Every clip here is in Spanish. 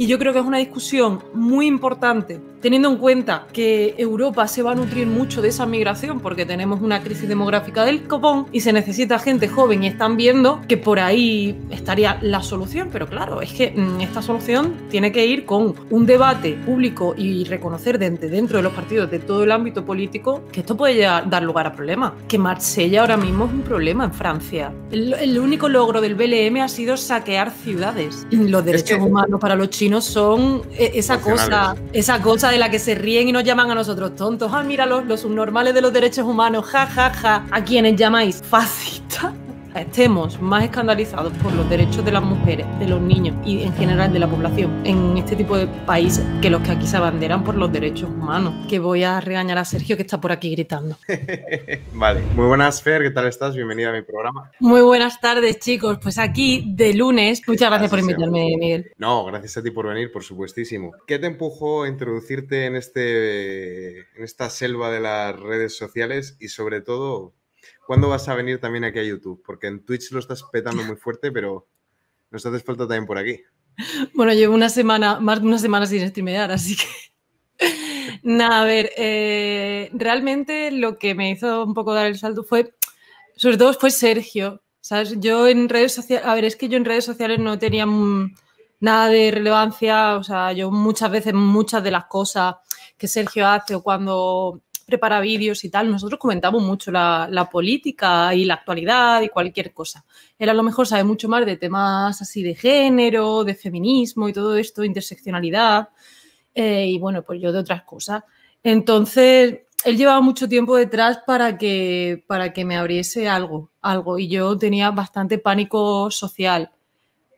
Y yo creo que es una discusión muy importante, teniendo en cuenta que Europa se va a nutrir mucho de esa migración, porque tenemos una crisis demográfica del copón y se necesita gente joven y están viendo que por ahí estaría la solución. Pero claro, es que mm, esta solución tiene que ir con un debate público y reconocer dentro de los partidos, de todo el ámbito político, que esto puede dar lugar a problemas. Que Marsella ahora mismo es un problema en Francia. El, único logro del BLM ha sido saquear ciudades. Los derechos humanos para los chinos no son eh, esa cosa, esa cosa de la que se ríen y nos llaman a nosotros tontos. Ah, mira, los subnormales de los derechos humanos, ja, ja, ja. ¿A quienes llamáis fascistas? estemos más escandalizados por los derechos de las mujeres, de los niños y en general de la población en este tipo de países que los que aquí se abanderan por los derechos humanos. Que voy a regañar a Sergio que está por aquí gritando. vale, muy buenas Fer, ¿qué tal estás? Bienvenida a mi programa. Muy buenas tardes chicos, pues aquí de lunes. Muchas gracias, por invitarme Miguel. No, gracias a ti por venir, por supuestísimo. ¿Qué te empujó a introducirte en, este, en esta selva de las redes sociales y sobre todo ¿Cuándo vas a venir también aquí a YouTube? Porque en Twitch lo estás petando muy fuerte, pero nos haces falta también por aquí. Bueno, llevo una semana, más de una semana sin streamear, así que. Nada, a ver, eh, realmente lo que me hizo un poco dar el salto fue, sobre todo fue Sergio. ¿sabes? Yo en redes sociales, a ver, es que yo en redes sociales no tenía mm, nada de relevancia, o sea, yo muchas veces, muchas de las cosas que Sergio hace o cuando prepara vídeos y tal, nosotros comentamos mucho la, política y la actualidad y cualquier cosa. Él a lo mejor sabe mucho más de temas así de género, de feminismo y todo esto, interseccionalidad, eh, y bueno, pues yo de otras cosas. Entonces, él llevaba mucho tiempo detrás para que, para que me abriese algo, algo, y yo tenía bastante pánico social.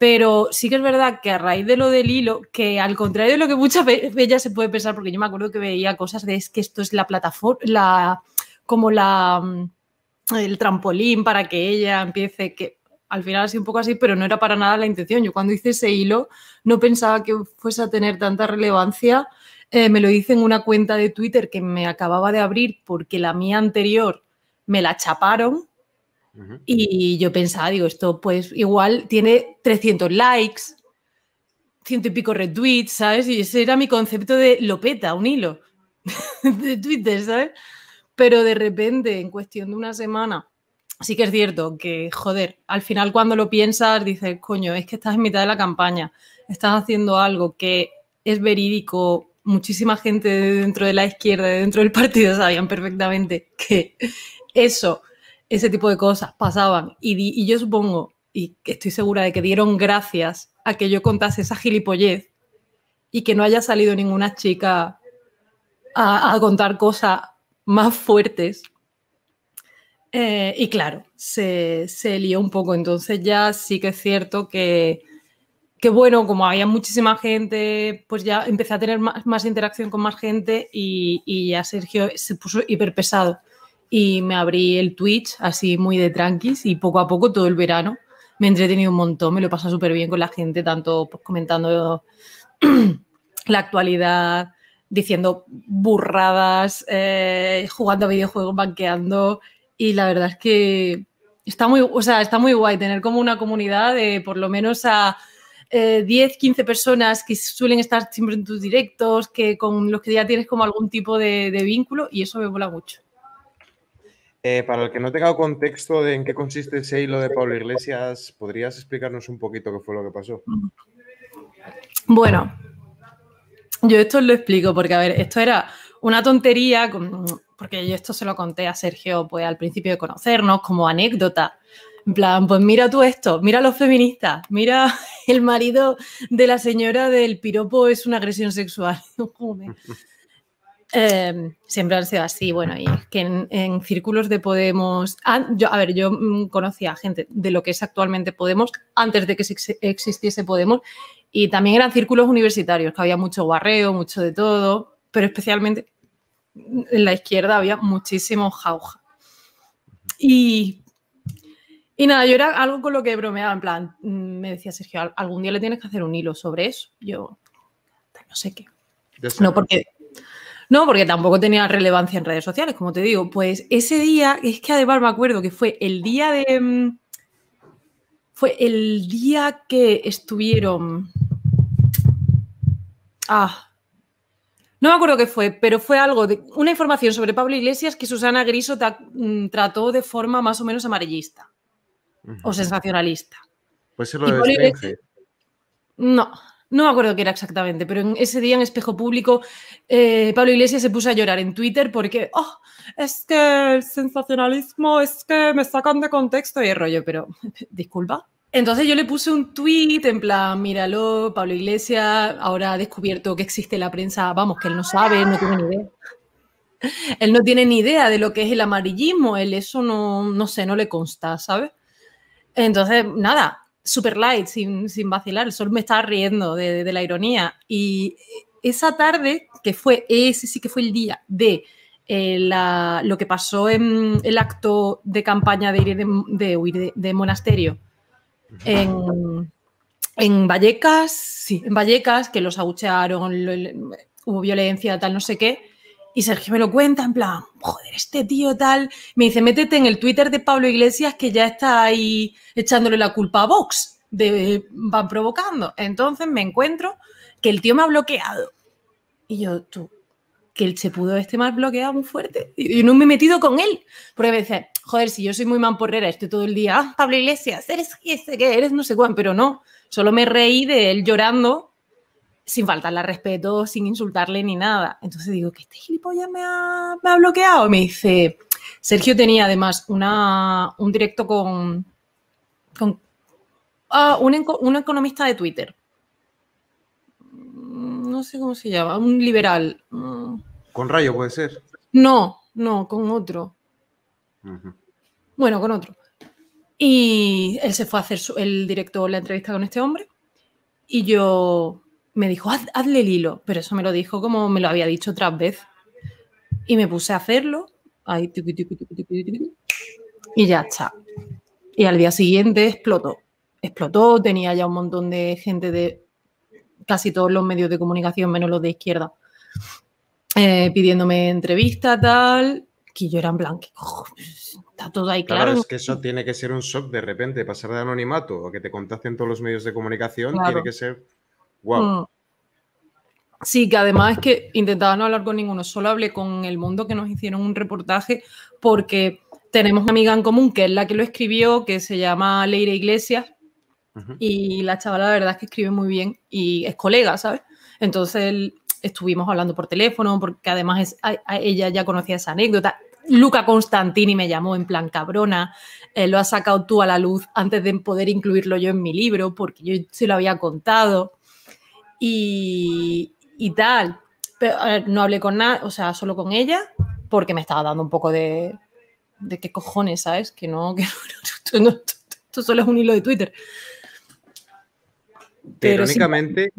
Pero sí que es verdad que a raíz de lo del hilo, que al contrario de lo que muchas veces se puede pensar, porque yo me acuerdo que veía cosas de es que esto es la plataforma, como la, mm, el trampolín para que ella empiece, que al final así un poco así, pero no era para nada la intención. Yo cuando hice ese hilo no pensaba que fuese a tener tanta relevancia. Eh, me lo hice en una cuenta de Twitter que me acababa de abrir porque la mía anterior me la chaparon y yo pensaba, digo, esto pues igual tiene 300 likes, ciento y pico retweets, ¿sabes? Y ese era mi concepto de lopeta, un hilo de Twitter, ¿sabes? Pero de repente, en cuestión de una semana, sí que es cierto que, joder, al final cuando lo piensas dices, coño, es que estás en mitad de la campaña, estás haciendo algo que es verídico, muchísima gente dentro de la izquierda, dentro del partido sabían perfectamente que eso ese tipo de cosas pasaban. Y, yo supongo, y estoy segura de que dieron gracias a que yo contase esa gilipollez y que no haya salido ninguna chica a, contar cosas más fuertes. Eh, y claro, se, lió un poco. Entonces ya sí que es cierto que, bueno, como había muchísima gente, pues ya empecé a tener más, interacción con más gente y, y ya Sergio se puso hiperpesado y me abrí el Twitch así muy de tranquis y poco a poco todo el verano me he entretenido un montón, me lo he pasado súper bien con la gente, tanto pues, comentando la actualidad, diciendo burradas, eh, jugando videojuegos, banqueando y la verdad es que está muy, o está muy guay tener como una comunidad de por lo menos a 10, eh, 15 personas que suelen estar siempre en tus directos, que con los que ya tienes como algún tipo de, de vínculo y eso me mola mucho. Eh, para el que no tenga contexto de en qué consiste ese hilo de Pablo Iglesias, ¿podrías explicarnos un poquito qué fue lo que pasó? Bueno, yo esto lo explico porque, a ver, esto era una tontería, porque yo esto se lo conté a Sergio pues, al principio de conocernos como anécdota. En plan, pues mira tú esto, mira los feministas, mira el marido de la señora del piropo es una agresión sexual. Em, siempre han sido así, bueno, y que en, círculos de Podemos, yo, a ver, yo mm, conocía gente de lo que es actualmente Podemos antes de que existiese Podemos y también eran círculos universitarios, que había mucho barreo, mucho de todo, pero especialmente en la izquierda había muchísimo jauja. Y, y nada, yo era algo con lo que bromeaba, en plan, mm, me decía Sergio, algún día le tienes que hacer un hilo sobre eso. Yo, no sé qué. No, porque no, porque tampoco tenía relevancia en redes sociales, como te digo. Pues ese día, es que además me acuerdo que fue el día de. Mm, fue el día que estuvieron. Ah. No me acuerdo qué fue, pero fue algo de una información sobre Pablo Iglesias que Susana Griso mm, trató de forma más o menos amarillista o sensacionalista. Puede ser lo de No, no me acuerdo qué era exactamente, pero en ese día en Espejo Público, eh, Pablo Iglesias se puso a llorar en Twitter porque, oh, es que el sensacionalismo es que me sacan de contexto y el rollo, pero disculpa. Entonces yo le puse un tweet en plan, míralo, Pablo Iglesias ahora ha descubierto que existe la prensa, vamos, que él no sabe, no tiene ni idea. Él no tiene ni idea de lo que es el amarillismo, él eso no, no sé, no le consta, ¿sabes? Entonces, nada, super light, sin, vacilar, el sol me estaba riendo de, la ironía. Y esa tarde, que fue, ese sí que fue el día de eh, lo que pasó en el acto de campaña de ir de, monasterio en, Vallecas, sí, en Vallecas, que los agucharon, hubo violencia, tal, no sé qué, y Sergio me lo cuenta en plan, joder, este tío tal. Me dice, métete en el Twitter de Pablo Iglesias que ya está ahí echándole la culpa a Vox. De, van provocando. Entonces me encuentro que el tío me ha bloqueado. Y yo, tú, que el chepudo este me ha bloqueado muy fuerte. Y, no me he metido con él. Porque me dice, joder, si yo soy muy mamporrera, estoy todo el día, ah, Pablo Iglesias, eres ese que eres no sé cuán, pero no. Solo me reí de él llorando sin faltarle respeto, sin insultarle ni nada. Entonces digo, que este gilipollas me ha, me ha bloqueado. me dice, Sergio tenía además una, un directo con, con ah, un, economista de Twitter. Mm, no sé cómo se llama, un liberal. Mm. ¿Con Rayo puede ser? No, no, con otro. Bueno, con otro. Y él se fue a hacer el directo, la entrevista con este hombre. Y yo, me dijo, hazle el hilo, pero eso me lo dijo como me lo había dicho otra vez Y me puse a hacerlo, y ya está. Y al día siguiente explotó. Explotó, tenía ya un montón de gente de casi todos los medios de comunicación, menos los de izquierda, eh, pidiéndome entrevista, tal, que yo era en está todo ahí claro. claro. Es que eso tiene que ser un shock de repente, pasar de anonimato o que te contacten todos los medios de comunicación, tiene que ser Mm. Sí, que además es que intentaba no hablar con ninguno, solo hablé con El Mundo que nos hicieron un reportaje porque tenemos una amiga en común que es la que lo escribió, que se llama Leire Iglesias, y la chavala la verdad es que escribe muy bien y es colega, ¿sabes? Entonces estuvimos hablando por teléfono porque además ella ya conocía esa anécdota. Luca Constantini me llamó en plan cabrona, eh, lo has sacado tú a la luz antes de poder incluirlo yo en mi libro porque yo se lo había contado y, tal. Pero, no hablé con nada, o sea, solo con ella, porque me estaba dando un poco de, de qué cojones, ¿sabes? Que no, que no, solo es un hilo de Twitter. Pero irónicamente,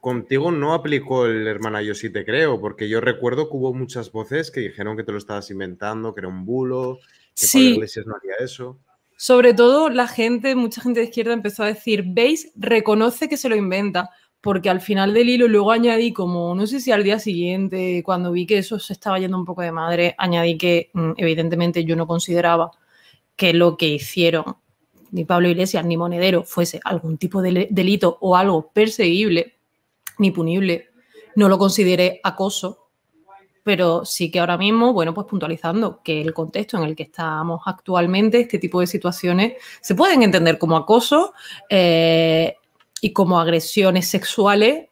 contigo no aplicó el hermana Yo sí te creo, porque yo recuerdo que hubo muchas voces que dijeron que te lo estabas inventando, que era un bulo, que sí. Iglesias no haría eso. Sobre todo la gente, mucha gente de izquierda empezó a decir, veis, reconoce que se lo inventa porque al final del hilo luego añadí como, no sé si al día siguiente, cuando vi que eso se estaba yendo un poco de madre, añadí que mm, evidentemente yo no consideraba que lo que hicieron ni Pablo Iglesias ni Monedero fuese algún tipo de delito o algo perseguible ni punible. No lo consideré acoso, pero sí que ahora mismo, bueno, pues puntualizando que el contexto en el que estamos actualmente, este tipo de situaciones se pueden entender como acoso eh, y como agresiones sexuales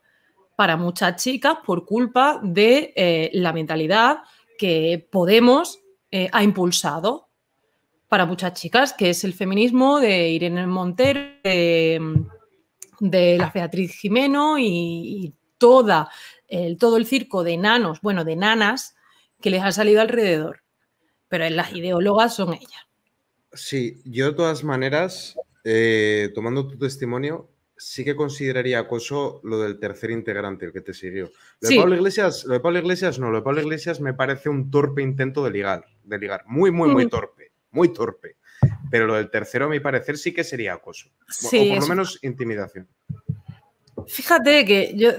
para muchas chicas por culpa de eh, la mentalidad que Podemos eh, ha impulsado para muchas chicas, que es el feminismo de Irene Montero, de, de la Beatriz Jimeno y, toda, todo el circo de enanos, bueno, de nanas, que les ha salido alrededor. Pero las ideólogas son ellas. Sí, yo de todas maneras, eh, tomando tu testimonio, sí que consideraría acoso lo del tercer integrante, el que te siguió. Lo, de, Pablo Iglesias, Iglesias no, lo de Pablo Iglesias me parece un torpe intento de ligar, de ligar. Muy, muy, muy mm. torpe, muy torpe. Pero lo del tercero, a mi parecer, sí que sería acoso. o por lo menos intimidación. Fíjate que yo,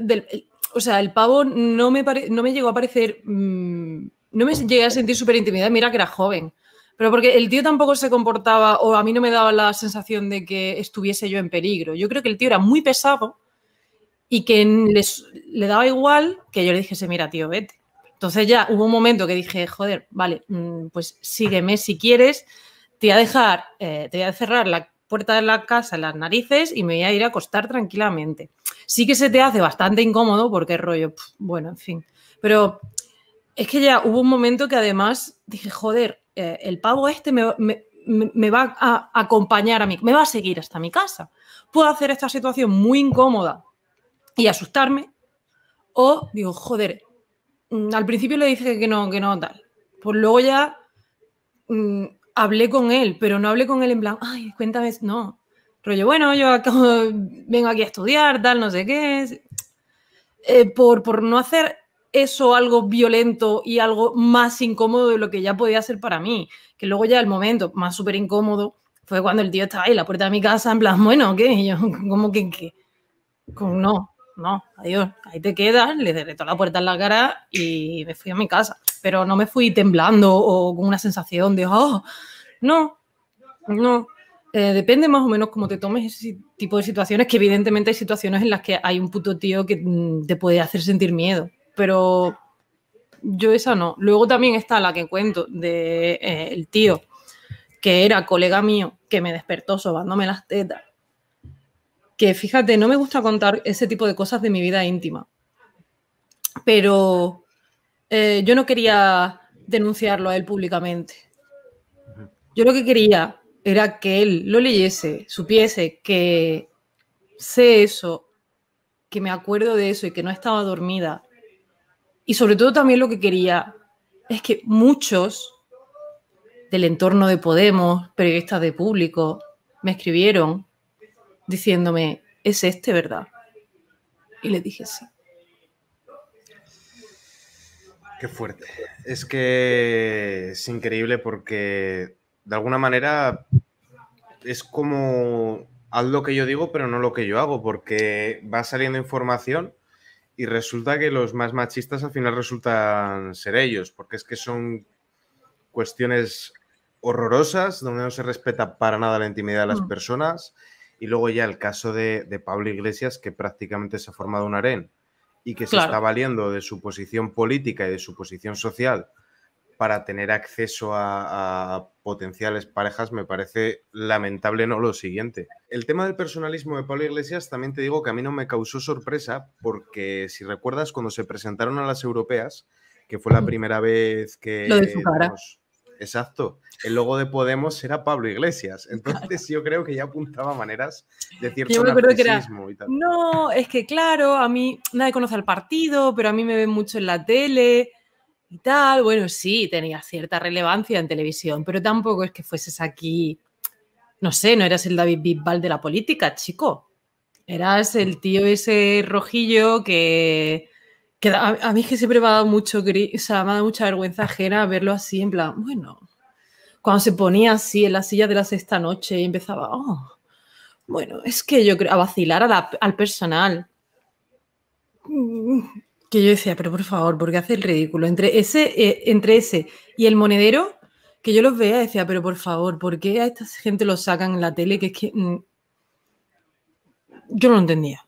o sea, el pavo no me, no me llegó a parecer, mm, no me llegué a sentir súper intimidad, mira que era joven. Pero porque el tío tampoco se comportaba, o a mí no me daba la sensación de que estuviese yo en peligro. Yo creo que el tío era muy pesado y que les, le daba igual que yo le dijese, mira, tío, vete. Entonces ya hubo un momento que dije, joder, vale, mm, pues sígueme si quieres, te voy a dejar, eh, te voy a cerrar la puerta de la casa las narices y me voy a ir a acostar tranquilamente. Sí que se te hace bastante incómodo porque rollo, bueno, en fin. Pero es que ya hubo un momento que además dije, joder, eh, el pavo este me, va a acompañar a mí, me va a seguir hasta mi casa. Puedo hacer esta situación muy incómoda y asustarme, o digo, joder, mm, al principio le dije que no, que no, tal. Por pues luego ya mm, hablé con él, pero no hablé con él en plan, ay, cuéntame, no. Rollo, bueno, yo vengo aquí a estudiar, tal, no sé qué. Eh, por, por no hacer eso algo violento y algo más incómodo de lo que ya podía ser para mí. Que luego ya el momento más súper incómodo fue cuando el tío estaba ahí en la puerta de mi casa, en plan, bueno, ¿qué? yo, ¿cómo que qué? no, no, adiós, ahí te quedas, le derretó la puerta en la cara y me fui a mi casa. Pero no me fui temblando o con una sensación de, oh, no, no. Eh, depende más o menos cómo te tomes ese tipo de situaciones, que evidentemente hay situaciones en las que hay un puto tío que mm, te puede hacer sentir miedo pero yo esa no. Luego también está la que cuento de eh, el tío, que era colega mío, que me despertó sobándome las tetas. Que fíjate, no me gusta contar ese tipo de cosas de mi vida íntima. Pero eh, yo no quería denunciarlo a él públicamente. Yo lo que quería era que él lo leyese, supiese que sé eso, que me acuerdo de eso y que no estaba dormida y sobre todo también lo que quería es que muchos del entorno de Podemos, periodistas de público, me escribieron diciéndome, ¿es este verdad? Y le dije sí. Qué fuerte. Es que es increíble porque de alguna manera es como haz lo que yo digo, pero no lo que yo hago, porque va saliendo información y resulta que los más machistas al final resultan ser ellos, porque es que son cuestiones horrorosas donde no se respeta para nada la intimidad de las mm. personas. Y luego ya el caso de, Pablo Iglesias, que prácticamente se ha formado un harén y que se está valiendo de su posición política y de su posición social para tener acceso a, potenciales parejas me parece lamentable, no lo siguiente. El tema del personalismo de Pablo Iglesias también te digo que a mí no me causó sorpresa porque si recuerdas cuando se presentaron a las europeas, que fue la primera vez que... Lo de su cara. Exacto. El logo de Podemos era Pablo Iglesias. Entonces yo creo que ya apuntaba maneras de cierto yo que No, es que claro, a mí nadie conoce al partido, pero a mí me ven mucho en la tele y tal. Bueno, sí, tenía cierta relevancia en televisión, pero tampoco es que fueses aquí, no sé, no eras el David Bisbal de la política, chico. Eras el tío ese rojillo que, a, mí es que siempre me ha dado mucho, me ha dado mucha vergüenza ajena verlo así, en plan, bueno, cuando se ponía así en la silla de la sexta noche y empezaba, oh, bueno, es que yo creo, a vacilar al personal. Que yo decía, pero por favor, ¿por qué hace el ridículo? Entre ese, eh, entre ese y el monedero, que yo los vea, decía, pero por favor, ¿por qué a esta gente lo sacan en la tele? Que es que. Mm, yo no lo entendía.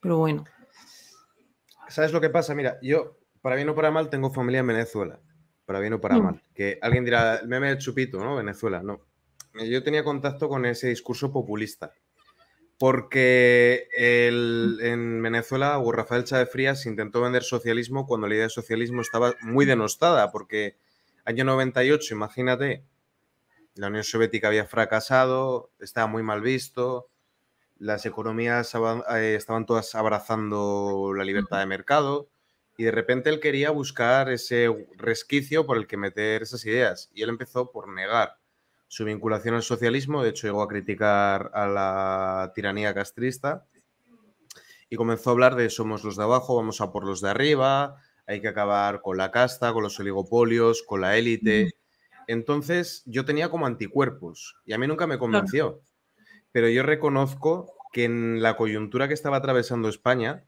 Pero bueno. ¿Sabes lo que pasa? Mira, yo, para bien o para mal, tengo familia en Venezuela. Para bien o para mm. mal. Que alguien dirá, el meme del chupito, ¿no? Venezuela, no. Yo tenía contacto con ese discurso populista porque mm. en Venezuela Hugo Rafael Chávez Frías intentó vender socialismo cuando la idea de socialismo estaba muy mm. denostada, porque año 98, imagínate, la Unión Soviética había fracasado, estaba muy mal visto, las economías eh, estaban todas abrazando la libertad de mercado y de repente él quería buscar ese resquicio por el que meter esas ideas y él empezó por negar su vinculación al socialismo, de hecho llegó a criticar a la tiranía castrista y comenzó a hablar de somos los de abajo, vamos a por los de arriba, hay que acabar con la casta, con los oligopolios, con la élite. Entonces yo tenía como anticuerpos y a mí nunca me convenció, pero yo reconozco que en la coyuntura que estaba atravesando España,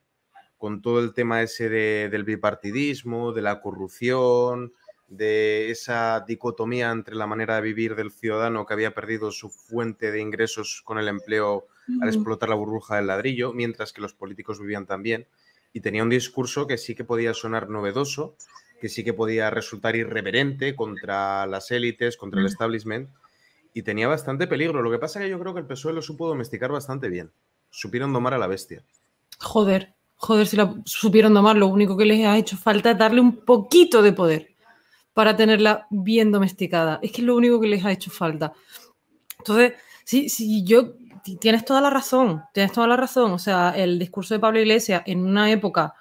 con todo el tema ese del bipartidismo, de la corrupción, de esa dicotomía entre la manera de vivir del ciudadano que había perdido su fuente de ingresos con el empleo al explotar la burbuja del ladrillo, mientras que los políticos vivían también. Y tenía un discurso que sí que podía sonar novedoso, que sí que podía resultar irreverente contra las élites, contra el establishment, y tenía bastante peligro. Lo que pasa es que yo creo que el PSOE lo supo domesticar bastante bien. Supieron domar a la bestia. Joder, joder, si la supieron domar, lo único que les ha hecho falta es darle un poquito de poder para tenerla bien domesticada. Es que es lo único que les ha hecho falta. Entonces, sí, sí, yo tienes toda la razón, tienes toda la razón. O sea, el discurso de Pablo Iglesias en una época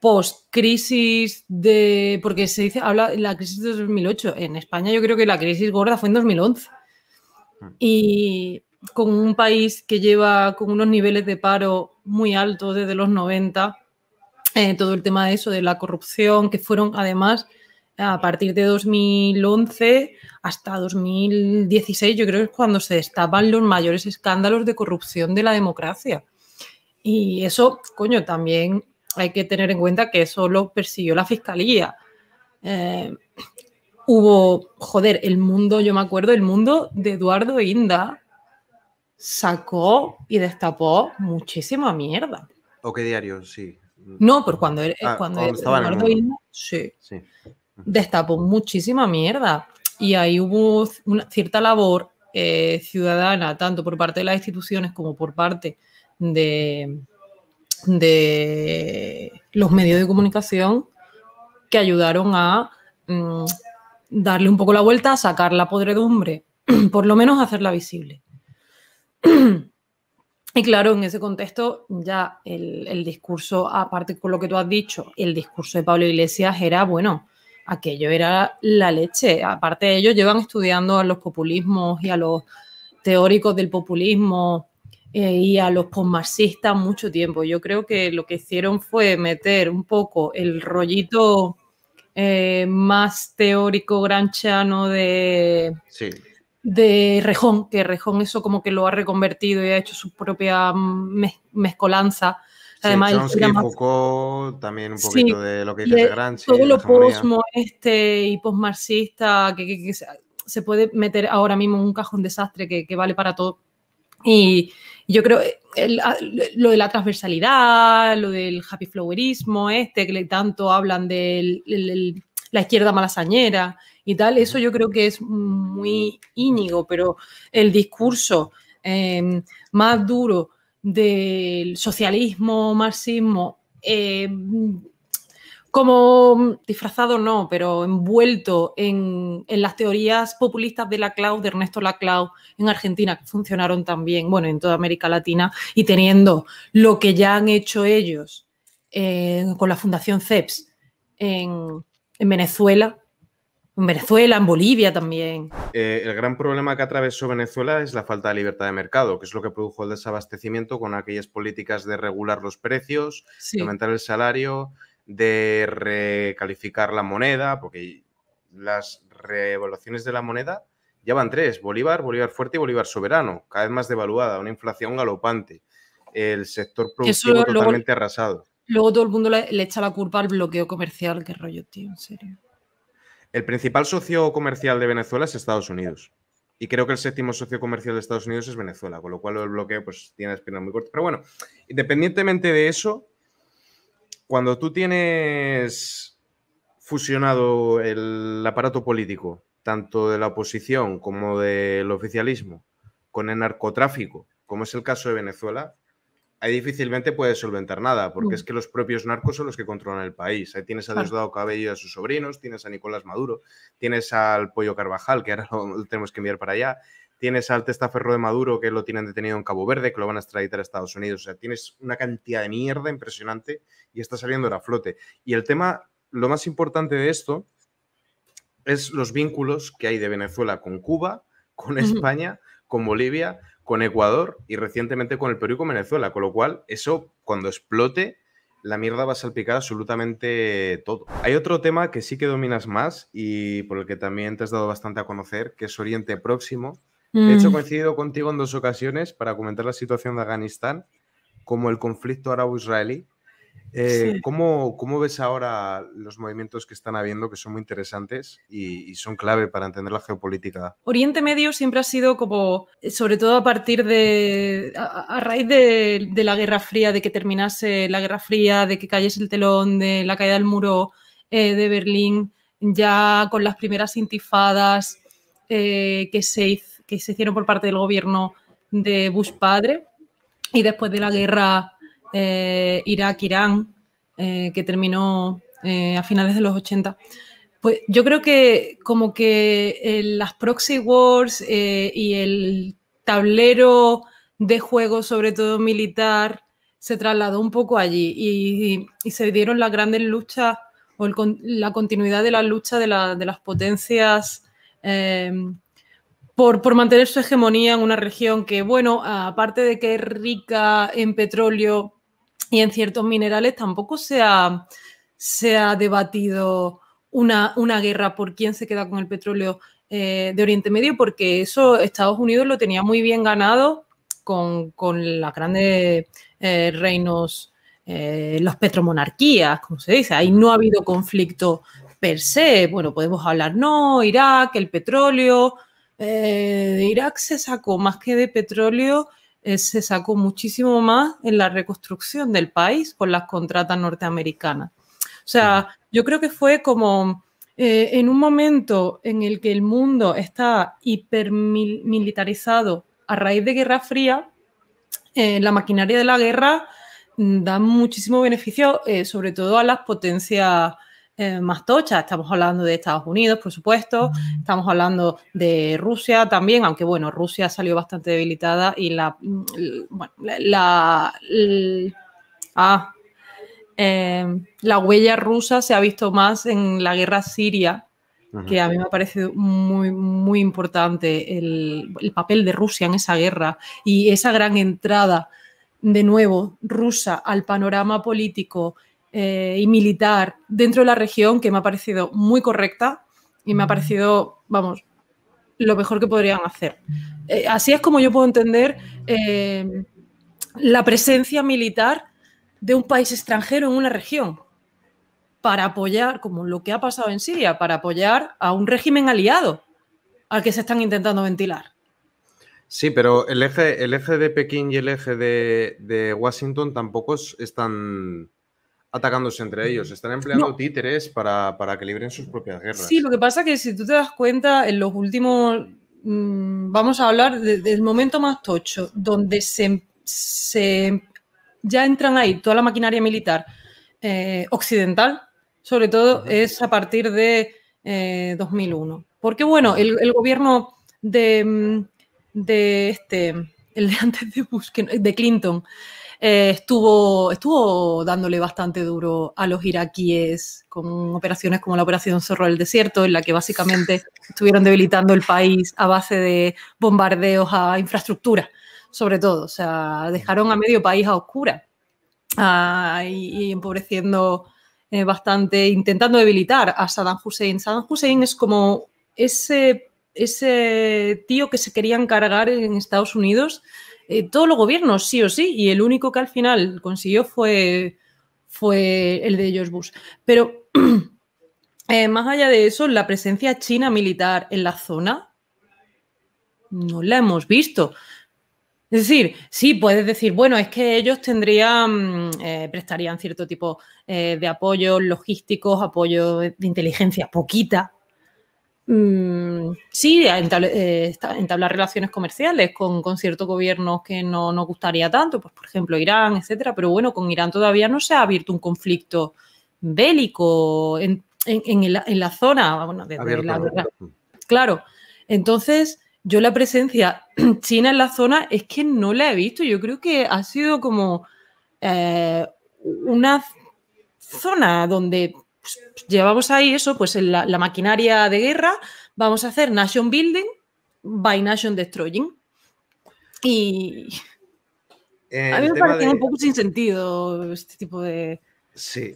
post crisis de porque se dice habla la crisis de 2008 en España yo creo que la crisis gorda fue en 2011 ah. y con un país que lleva con unos niveles de paro muy altos desde los 90 eh, todo el tema de eso de la corrupción que fueron además a partir de 2011 hasta 2016, yo creo que es cuando se destapan los mayores escándalos de corrupción de la democracia. Y eso, coño, también hay que tener en cuenta que eso lo persiguió la fiscalía. Eh, hubo, joder, el mundo, yo me acuerdo, el mundo de Eduardo Inda sacó y destapó muchísima mierda. ¿O qué diario? Sí. No, pero cuando, era ah, Eduardo Inda, sí destapó muchísima mierda y ahí hubo una cierta labor eh, ciudadana, tanto por parte de las instituciones como por parte de, los medios de comunicación que ayudaron a mm, darle un poco la vuelta, a sacar la podredumbre, por lo menos hacerla visible. Y claro, en ese contexto ya el, el, discurso, aparte con lo que tú has dicho, el discurso de Pablo Iglesias era, bueno, aquello era la leche. Aparte, ellos llevan estudiando a los populismos y a los teóricos del populismo eh, y a los postmarxistas mucho tiempo. Yo creo que lo que hicieron fue meter un poco el rollito eh, más teórico granchano de, de Rejón, que Rejón eso como que lo ha reconvertido y ha hecho su propia mm, mezcolanza Además, sí, Chomsky, también un poquito de lo que dice Todo lo post este y post que, que, se puede meter ahora mismo en un cajón desastre que, vale para todo. Y yo creo lo de la transversalidad, lo del happy flowerismo este, que tanto hablan de la izquierda malasañera y tal, eso yo creo que es muy íñigo, pero el discurso eh, más duro del socialismo, marxismo, eh, como disfrazado no, pero envuelto en, las teorías populistas de la de Ernesto Laclau, en Argentina, que funcionaron también, bueno, en toda América Latina, y teniendo lo que ya han hecho ellos eh, con la Fundación CEPS en Venezuela, en Venezuela, en Bolivia también. Eh, el gran problema que atravesó Venezuela es la falta de libertad de mercado, que es lo que produjo el desabastecimiento con aquellas políticas de regular los precios, de aumentar el salario, de recalificar la moneda, porque las revaluaciones de la moneda ya van tres, Bolívar, Bolívar fuerte y Bolívar soberano, cada vez más devaluada, una inflación galopante, el sector productivo totalmente arrasado. Luego todo el mundo le, le echa la culpa al bloqueo comercial, qué rollo, tío, en serio. El principal socio comercial de Venezuela es Estados Unidos. Y creo que el séptimo socio comercial de Estados Unidos es Venezuela, con lo cual el bloqueo pues, tiene las muy corta. Pero bueno, independientemente de eso, cuando tú tienes fusionado el aparato político, tanto de la oposición como del oficialismo, con el narcotráfico, como es el caso de Venezuela, ahí difícilmente puedes solventar nada, porque mm. es que los propios narcos son los que controlan el país. Ahí tienes a Diosdado Cabello y a sus sobrinos, tienes a Nicolás Maduro, tienes al Pollo Carvajal, que ahora lo tenemos que enviar para allá, tienes al Testaferro de Maduro, que lo tienen detenido en Cabo Verde, que lo van a extraditar a Estados Unidos. O sea, tienes una cantidad de mierda impresionante y está saliendo a flote. Y el tema, lo más importante de esto es los vínculos que hay de Venezuela con Cuba, con España, con Bolivia, con Ecuador y recientemente con el Perú y con Venezuela, con lo cual eso cuando explote la mierda va a salpicar absolutamente todo. Hay otro tema que sí que dominas más y por el que también te has dado bastante a conocer, que es Oriente Próximo. De mm. hecho, coincidido contigo en dos ocasiones para comentar la situación de Afganistán, como el conflicto árabo israelí eh, ¿cómo, ves ahora los movimientos que están habiendo, que son muy interesantes y, son clave para entender la geopolítica? Oriente Medio siempre ha sido como, eh, sobre todo a partir de, a, raíz de, la Guerra Fría, de que terminase la Guerra Fría, de que cayese el telón, de la caída del muro eh, de Berlín, ya con las primeras intifadas que, que se hicieron por parte del gobierno de Bush padre y después de la guerra eh, Irak-Irán, eh, que terminó eh, a finales de los 80. Pues yo creo que como que las proxy wars y el tablero de juego, sobre todo militar, se trasladó un poco allí y, se dieron las grandes luchas o la continuidad de la lucha de, las potencias por, mantener su hegemonía en una región que, bueno, aparte de que es rica en petróleo, y en ciertos minerales tampoco se ha, se ha debatido una, una, guerra por quién se queda con el petróleo eh, de Oriente Medio, porque eso Estados Unidos lo tenía muy bien ganado con, con las grandes eh, reinos, eh, las petromonarquías, como se dice. Ahí no ha habido conflicto per se. Bueno, podemos hablar, no, Irak, el petróleo. Irak se sacó más que de petróleo eh, se sacó muchísimo más en la reconstrucción del país por las contratas norteamericanas. O sea, yo creo que fue como eh, en un momento en el que el mundo está hipermilitarizado a raíz de Guerra Fría, eh, la maquinaria de la guerra mm, da muchísimo beneficio, sobre todo a las potencias eh, más Estamos hablando de Estados Unidos, por supuesto, estamos hablando de Rusia también, aunque bueno, Rusia salió bastante debilitada y la... Mm, ah, em, la, huella rusa se ha visto más en la guerra siria, que a mí me parece muy, muy importante el, papel de Rusia en esa guerra y esa gran entrada de nuevo rusa al panorama político eh, y militar dentro de la región que me ha parecido muy correcta y me ha mm. parecido, vamos, lo mejor que podrían hacer. Eh, así es como yo puedo entender eh, la presencia militar de un país extranjero en una región para apoyar, como lo que ha pasado en Siria, para apoyar a un régimen aliado al que se están intentando ventilar. Sí, pero el eje, el eje de Pekín y el eje de, Washington tampoco están atacándose entre ellos, están empleando títeres para, que libren sus propias guerras. Sí, lo que pasa es que si tú te das cuenta, en los últimos, mm, vamos a hablar del momento más tocho, donde se, em, se, em, ya entran ahí toda la maquinaria militar eh, occidental, sobre todo es a partir de 2001. Eh, Porque bueno, el, gobierno de, mm, de, este, el de antes de Bush, de Clinton, eh, estuvo, estuvo dándole bastante duro a los iraquíes con operaciones como la Operación Zorro del Desierto, en la que básicamente estuvieron debilitando el país a base de bombardeos a infraestructura, sobre todo. O sea, dejaron a medio país a oscura y, empobreciendo eh, bastante, intentando debilitar a Saddam Hussein. Saddam Hussein es como ese, ese tío que se quería encargar en Estados Unidos eh, todos los gobiernos, sí o sí, y el único que al final consiguió fue, fue el de George Bush. Pero eh, más allá de eso, la presencia china militar en la zona no la hemos visto. Es decir, sí, puedes decir, bueno, es que ellos tendrían, mm, eh, prestarían cierto tipo de apoyo logísticos, apoyo de inteligencia poquita, Mm, sí, eh, entablar, relaciones comerciales con, ciertos gobiernos que no nos gustaría tanto, pues por ejemplo Irán, etcétera, pero bueno, con Irán todavía no se ha abierto un conflicto bélico en, la zona, Claro, entonces yo la presencia china en la zona es que no la he visto. Yo creo que ha sido como eh, una zona donde llevamos ahí eso, pues en la, maquinaria de guerra, vamos a hacer Nation Building by Nation Destroying. Y. Eh, a mí me parece tiene un poco sin sentido este tipo de. Sí.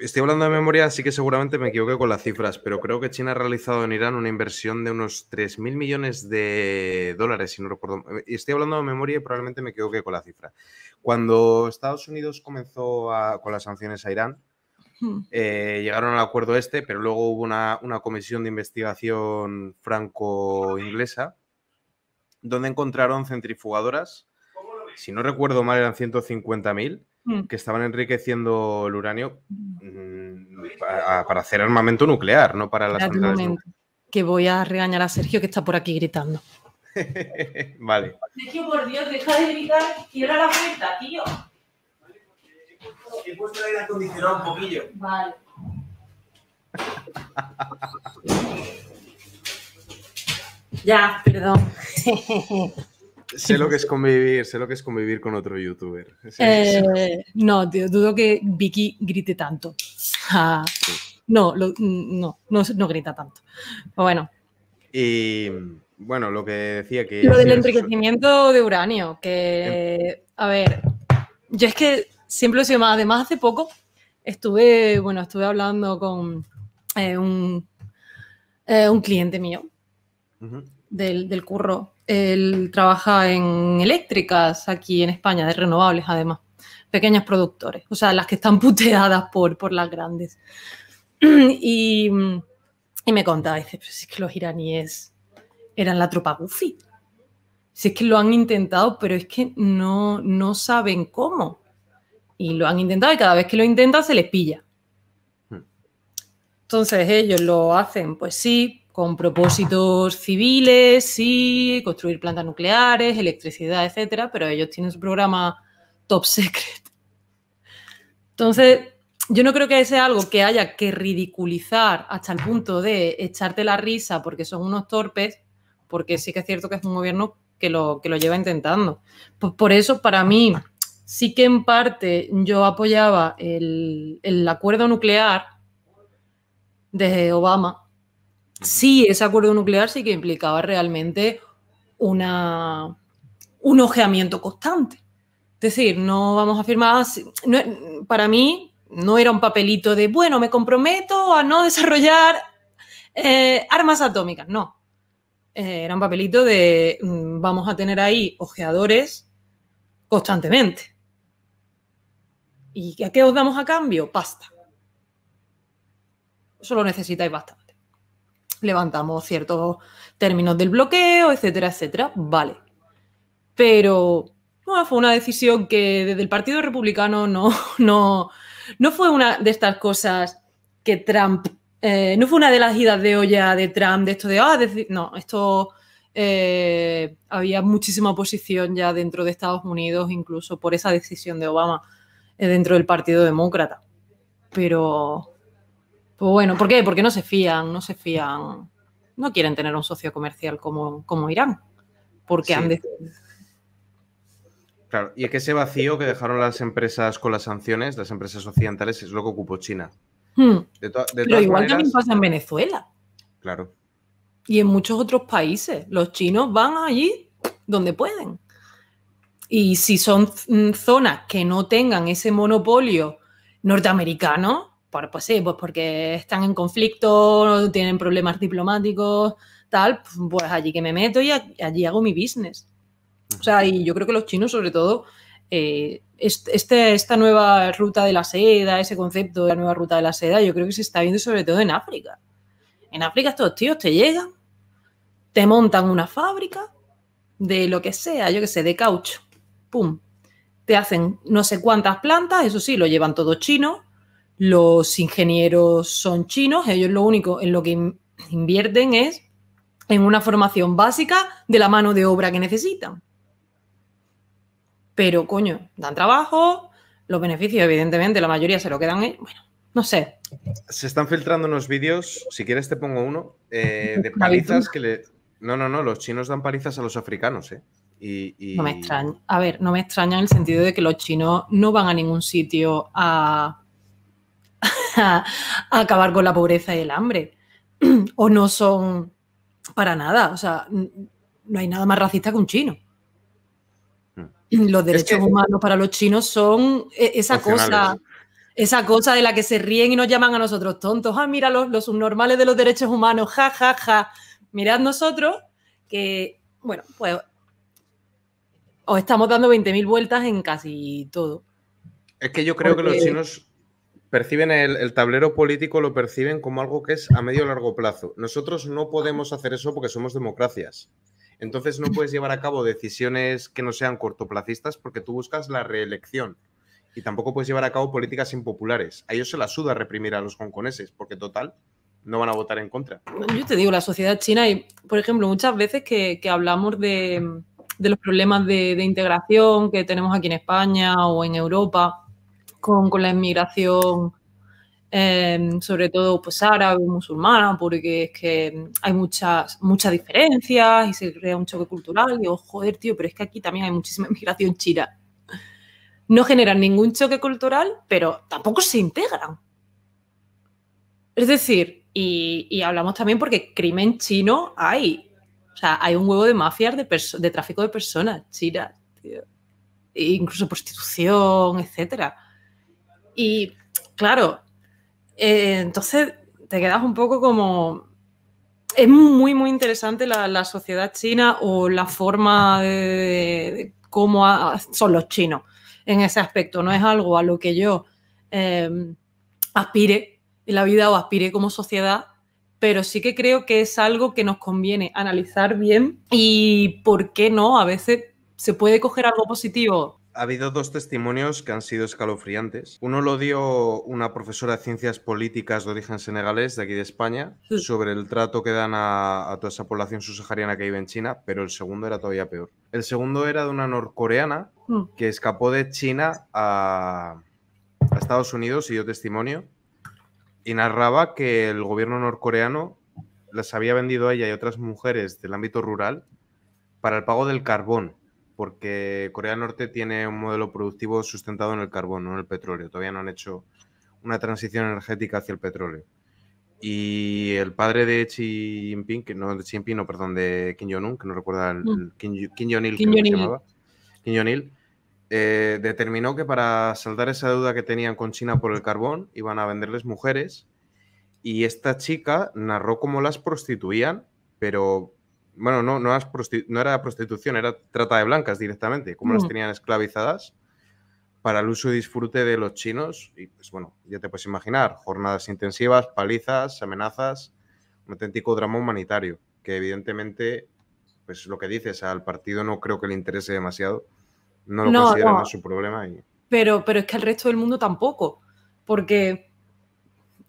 Estoy hablando de memoria, así que seguramente me equivoqué con las cifras, pero creo que China ha realizado en Irán una inversión de unos 3.000 millones de dólares, si no recuerdo. Eh, estoy hablando de memoria y probablemente me equivoqué con la cifra. Cuando Estados Unidos comenzó con las sanciones a Irán, Mm. Eh, llegaron al acuerdo este, pero luego hubo una, comisión de investigación franco-inglesa donde encontraron centrifugadoras, si no recuerdo mal eran 150.000, mm. que estaban enriqueciendo el uranio mm. para, hacer armamento nuclear, no para las que voy a regañar a Sergio que está por aquí gritando. vale. Sergio, por Dios, deja de gritar, cierra la puerta, tío. He puesto el aire acondicionado un poquillo. Vale. ya, perdón. Sé lo que es convivir, sé lo que es convivir con otro youtuber. Eh, no, dudo que Vicky grite tanto. Ah, mm, no, no, no, grita tanto. bueno. Y bueno, lo que decía que. Lo del enriquecimiento de uranio, que. Em. A ver, yo es que siempre lo Además, hace poco estuve, bueno, estuve hablando con eh, eh, un, cliente mío del, curro. Él trabaja en eléctricas aquí en España, de renovables además, pequeños productores, o sea, las que están puteadas por, por las grandes. Y, me contaba, dice, pero es que los iraníes eran la tropa Goofy. Si es que lo han intentado, pero es que no, no saben cómo. Y lo han intentado y cada vez que lo intentan se les pilla. Hmm. Entonces ellos lo hacen, pues sí, con propósitos civiles, sí, construir plantas nucleares, electricidad, etcétera, pero ellos tienen su programa top secret. Entonces, yo no creo que sea algo que haya que ridiculizar hasta el punto de echarte la risa porque son unos torpes, porque sí que es cierto que es un gobierno que lo, que lo lleva intentando. Pues por eso, para mí, sí que en parte yo apoyaba el, acuerdo nuclear de Obama, sí ese acuerdo nuclear sí que implicaba realmente un ojeamiento constante. Es decir, no vamos a firmar, para mí no era un papelito de, bueno, me comprometo a no desarrollar eh, armas atómicas, no. Eh, era un papelito de, mm, vamos a tener ahí ojeadores constantemente. ¿Y a qué os damos a cambio? Pasta. Solo necesitáis bastante. Levantamos ciertos términos del bloqueo, etcétera, etcétera. Vale. Pero fue una decisión que desde el Partido Republicano no, no, no fue una de estas cosas que Trump, eh, no fue una de las idas de olla de Trump, de esto de, ah, no, esto eh, había muchísima oposición ya dentro de Estados Unidos, incluso por esa decisión de Obama eh, dentro del Partido Demócrata. Pero, pues bueno, ¿por qué? Porque no se fían, no se fían, no quieren tener un socio comercial como, como Irán, porque han decidido. Claro, y es que ese vacío que dejaron las empresas con las sanciones, las empresas occidentales, es lo que ocupó China. Hmm. Pero igual también pasa en Venezuela. Claro. Y en muchos otros países. Los chinos van allí donde pueden. Y si son mm, zonas que no tengan ese monopolio norteamericano, pues sí, pues porque están en conflicto, tienen problemas diplomáticos, tal, pues allí que me meto y allí hago mi business. O sea, y yo creo que los chinos, sobre todo, eh, este, esta nueva ruta de la seda, ese concepto de la nueva ruta de la seda, yo creo que se está viendo sobre todo en África. En África estos tíos te llegan, te montan una fábrica de lo que sea, yo que sé, de caucho pum, te hacen no sé cuántas plantas, eso sí, lo llevan todo chino, los ingenieros son chinos, ellos lo único en lo que invierten es en una formación básica de la mano de obra que necesitan. Pero coño, dan trabajo, los beneficios evidentemente la mayoría se lo quedan, bueno, no sé. Se están filtrando unos vídeos, si quieres te pongo uno, eh, de palizas que le... No, no, no, los chinos dan palizas a los africanos, ¿eh? No me extraña. A ver, no me extraña en el sentido de que los chinos no van a ningún sitio a, acabar con la pobreza y el hambre. o no son para nada. O sea, no hay nada más racista que un chino. Hmm. Los derechos humanos para los chinos son e-, esa cosa. Esa cosa de la que se ríen y nos llaman a nosotros tontos. Ah, mira, los, los subnormales de los derechos humanos, ja, ja, ja. Mirad nosotros que, bueno, pues o estamos dando 20.000 vueltas en casi todo. Es que yo creo que los chinos perciben el, tablero político, lo perciben como algo que es a medio o largo plazo. Nosotros no podemos hacer eso porque somos democracias. Entonces no puedes llevar a cabo decisiones que no sean cortoplacistas porque tú buscas la reelección. Y tampoco puedes llevar a cabo políticas impopulares. A ellos se la suda reprimir a los hongkoneses porque total, no van a votar en contra. Yo te digo, la sociedad china, y, por ejemplo, muchas veces que hablamos de de los problemas de, integración que tenemos aquí en España o en Europa con, la inmigración, em, sobre todo pues árabe o musulmana, porque es que hay muchas, muchas diferencias y se crea un choque cultural. Y digo, oh, joder, tío, pero es que aquí también hay muchísima inmigración china. No generan ningún choque cultural, pero tampoco se integran. Es decir, y, y hablamos también porque crimen chino hay o sea, hay un huevo de mafias de, tráfico de personas, China, e incluso prostitución, etcétera. Y claro, eh, entonces te quedas un poco como... Es muy, muy interesante la, sociedad china o la forma de, cómo son los chinos en ese aspecto. No es algo a lo que yo eh, aspire en la vida o aspire como sociedad, pero sí que creo que es algo que nos conviene analizar bien y por qué no, a veces se puede coger algo positivo ha habido dos testimonios que han sido escalofriantes. Uno lo dio una profesora de ciencias políticas de origen senegalés de aquí de España sobre el trato que dan a, toda esa población subsahariana que vive en China, pero el segundo era todavía peor. El segundo era de una norcoreana mm. que escapó de China a, a Estados Unidos y dio testimonio y narraba que el gobierno norcoreano las había vendido a ella y otras mujeres del ámbito rural para el pago del carbón, porque Corea del Norte tiene un modelo productivo sustentado en el carbón, no en el petróleo. Todavía no han hecho una transición energética hacia el petróleo. Y el padre de Xi Jinping, que no de Xi Jinping, no, perdón, de Kim Jong-un, que no recuerda el, Kim, Jong-il, Kim Jong-il. Eh, determinó que para saldar esa deuda que tenían con China por el carbón iban a venderles mujeres y esta chica narró cómo las prostituían, pero bueno, no, no, era prostitución, era trata de blancas directamente, cómo las tenían esclavizadas para el uso y disfrute de los chinos. Y pues bueno, ya te puedes imaginar, jornadas intensivas, palizas, amenazas, un auténtico drama humanitario, que evidentemente, pues lo que dices, al partido no creo que le interese demasiado no no, su problema. Pero, pero es que el resto del mundo tampoco, porque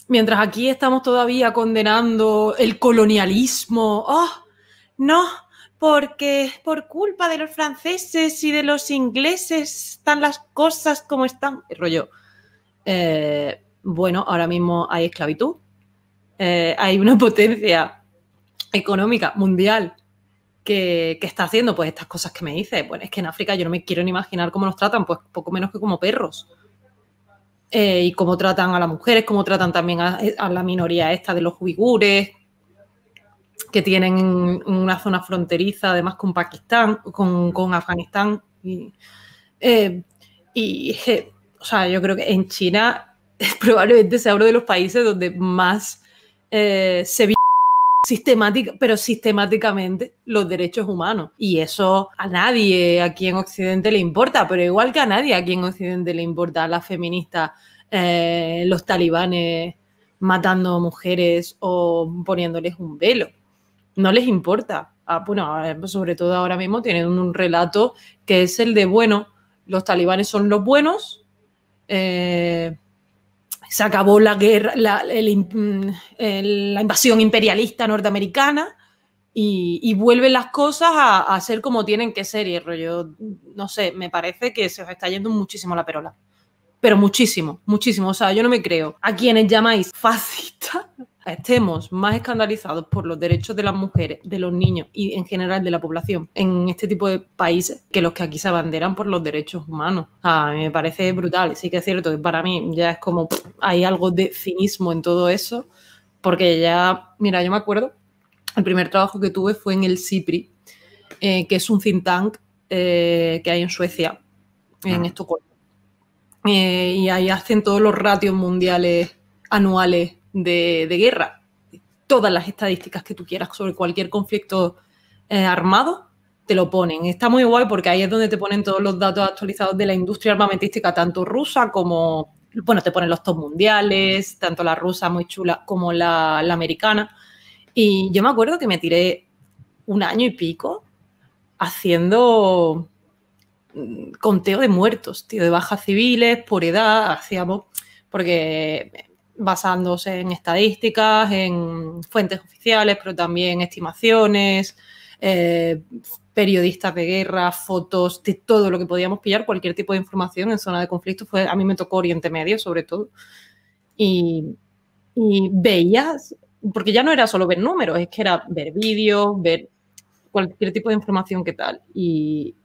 mientras aquí estamos todavía condenando el colonialismo, ¡oh! No, porque por culpa de los franceses y de los ingleses están las cosas como están. rollo. Eh, bueno, ahora mismo hay esclavitud, eh, hay una potencia económica mundial que, está haciendo pues estas cosas que me dice. Bueno, es que en África yo no me quiero ni imaginar cómo nos tratan, pues poco menos que como perros. Eh, y cómo tratan a las mujeres, cómo tratan también a, la minoría esta de los uigures, que tienen una zona fronteriza además con Pakistán, con, Afganistán. Y, eh, o sea, yo creo que en China probablemente sea uno de los países donde más eh, se vive sistemática, pero sistemáticamente los derechos humanos. Y eso a nadie aquí en Occidente le importa, pero igual que a nadie aquí en Occidente le importa a las feministas, eh, los talibanes matando mujeres o poniéndoles un velo. No les importa. Ah, bueno, sobre todo ahora mismo tienen un relato que es el de, bueno, los talibanes son los buenos, eh, se acabó la guerra, la, invasión imperialista norteamericana y, vuelven las cosas a, ser como tienen que ser. Y el rollo, no sé, me parece que se os está yendo muchísimo la perola. Pero muchísimo, muchísimo. O sea, yo no me creo. A quienes llamáis fascistas estemos más escandalizados por los derechos de las mujeres, de los niños y en general de la población en este tipo de países que los que aquí se abanderan por los derechos humanos. A mí me parece brutal. Sí que es cierto que para mí ya es como hay algo de cinismo en todo eso, porque ya, mira, yo me acuerdo, el primer trabajo que tuve fue en el CIPRI, eh, que es un think tank eh, que hay en Suecia, en ah. Estocolmo. Eh, y ahí hacen todos los ratios mundiales anuales de, guerra, todas las estadísticas que tú quieras sobre cualquier conflicto eh, armado, te lo ponen. Está muy guay porque ahí es donde te ponen todos los datos actualizados de la industria armamentística, tanto rusa como, bueno, te ponen los top mundiales, tanto la rusa muy chula como la, la americana. Y yo me acuerdo que me tiré un año y pico haciendo mm, conteo de muertos, tío, de bajas civiles, por edad, hacíamos, porque basándose en estadísticas, en fuentes oficiales, pero también estimaciones, eh, periodistas de guerra, fotos, de todo lo que podíamos pillar, cualquier tipo de información en zona de conflicto. Fue, a mí me tocó Oriente Medio, sobre todo. Y, veías, porque ya no era solo ver números, es que era ver vídeos, ver cualquier tipo de información que tal. Y,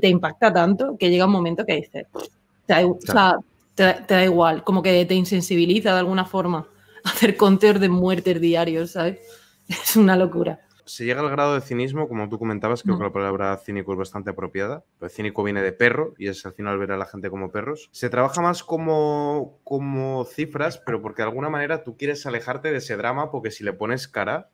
te impacta tanto que llega un momento que dices, o sea te da, igual, como que te insensibiliza de alguna forma hacer conteos de muertes diarios, ¿sabes? Es una locura. Se llega al grado de cinismo, como tú comentabas, creo que la palabra cínico es bastante apropiada. El cínico viene de perro y es al final ver a la gente como perros. Se trabaja más como, como cifras, pero porque de alguna manera tú quieres alejarte de ese drama porque si le pones cara,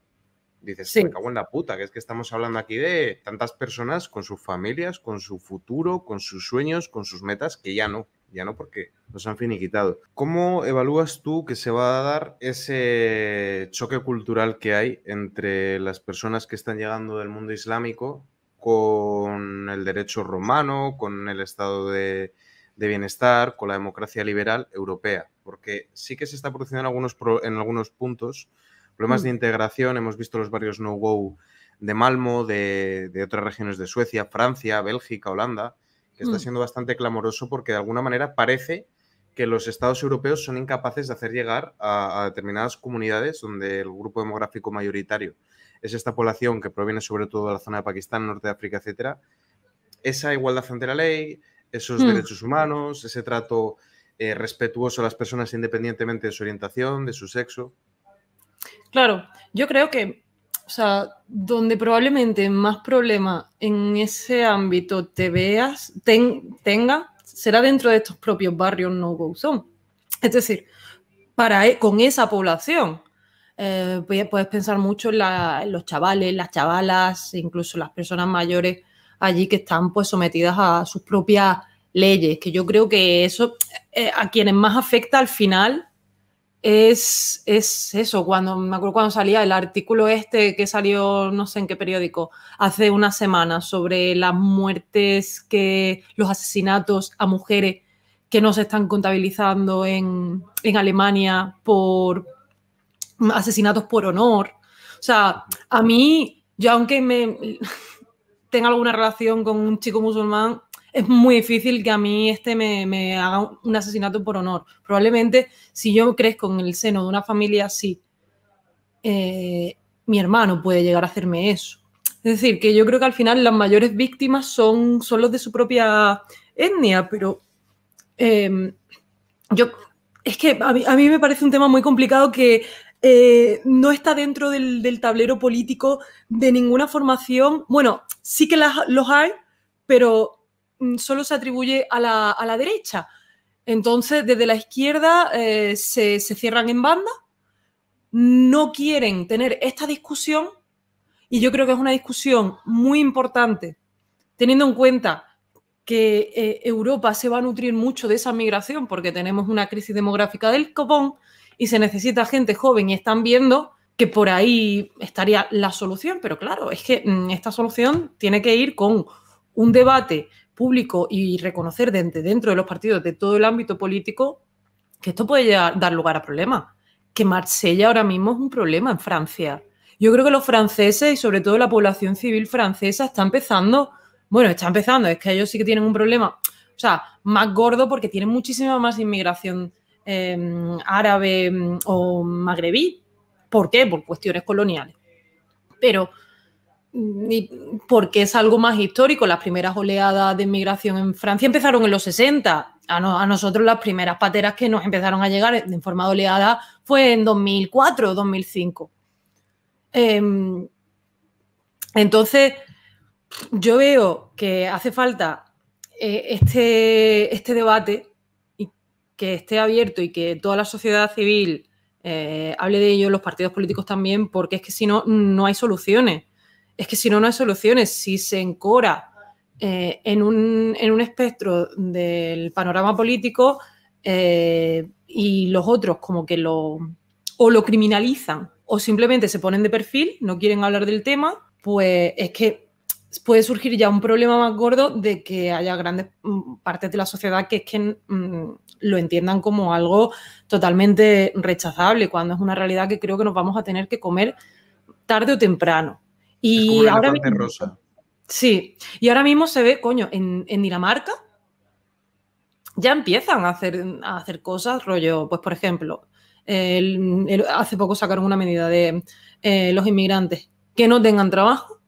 dices, sí. me cago en la puta, que es que estamos hablando aquí de tantas personas con sus familias, con su futuro, con sus sueños, con sus metas, que ya no ya no porque nos han finiquitado. ¿Cómo evalúas tú que se va a dar ese choque cultural que hay entre las personas que están llegando del mundo islámico con el derecho romano, con el estado de, bienestar, con la democracia liberal europea? Porque sí que se está produciendo en algunos, en algunos puntos problemas de mm. integración, hemos visto los barrios no-go de Malmo, de otras regiones de Suecia, Francia, Bélgica, Holanda que está mm. siendo bastante clamoroso porque de alguna manera parece que los estados europeos son incapaces de hacer llegar a, determinadas comunidades donde el grupo demográfico mayoritario es esta población que proviene sobre todo de la zona de Pakistán, Norte de África, etcétera, esa igualdad ante la ley, esos mm. derechos humanos, ese trato eh, respetuoso a las personas independientemente de su orientación, de su sexo. Claro, yo creo que o sea, donde probablemente más problema en ese ámbito te veas, tengas, tenga, será dentro de estos propios barrios no-go zone. Es decir, para, e, con esa población. Eh, puedes pensar mucho en, los chavales, las chavalas, incluso las personas mayores allí que están pues sometidas a sus propias leyes, que yo creo que eso eh, a quienes más afecta al final es, eso, cuando me acuerdo cuando salía el artículo este que salió no sé en qué periódico hace una semana sobre las muertes que los asesinatos a mujeres que no se están contabilizando en, en Alemania por asesinatos por honor. O sea, a mí, yo aunque me tenga alguna relación con un chico musulmán, es muy difícil que a mí este me, haga un asesinato por honor. Probablemente si yo crezco en el seno de una familia así, eh, mi hermano puede llegar a hacerme eso. Es decir, que yo creo que al final las mayores víctimas son, son los de su propia etnia, pero em, yo es que a mí, me parece un tema muy complicado que eh, no está dentro del, tablero político de ninguna formación. Bueno, sí que los hay, pero Mm, solo se atribuye a la, a la derecha. Entonces, desde la izquierda eh, se, cierran en banda, no quieren tener esta discusión y yo creo que es una discusión muy importante, teniendo en cuenta que eh, Europa se va a nutrir mucho de esa migración porque tenemos una crisis demográfica del copón y se necesita gente joven y están viendo que por ahí estaría la solución, pero claro, es que mm, esta solución tiene que ir con un debate público y reconocer dentro, dentro de los partidos de todo el ámbito político que esto puede dar lugar a problemas. Que Marsella ahora mismo es un problema en Francia. Yo creo que los franceses y sobre todo la población civil francesa está empezando, bueno, está empezando, es que ellos sí que tienen un problema, o sea, más gordo porque tienen muchísima más inmigración em, árabe em, o magrebí. ¿Por qué? Por cuestiones coloniales. Pero y porque es algo más histórico. Las primeras oleadas de inmigración en Francia empezaron en los 60. A, nosotros las primeras pateras que nos empezaron a llegar en forma de oleada fue en 2004 o 2005. entonces, yo veo que hace falta eh, este, este, debate y que esté abierto y que toda la sociedad civil eh, hable de ello, los partidos políticos también, porque es que si no, no hay soluciones es que si no, no hay soluciones. Si se encora eh, en, un, espectro del panorama político eh, y los otros como que lo o lo criminalizan o simplemente se ponen de perfil, no quieren hablar del tema, pues es que puede surgir ya un problema más gordo de que haya grandes mm, partes de la sociedad que es que mm, lo entiendan como algo totalmente rechazable, cuando es una realidad que creo que nos vamos a tener que comer tarde o temprano. Y ahora mismo, Sí, y ahora mismo se ve, coño, en, Dinamarca ya empiezan a hacer, a hacer cosas, rollo, pues por ejemplo, hace poco sacaron una medida de eh, los inmigrantes que no tengan trabajo,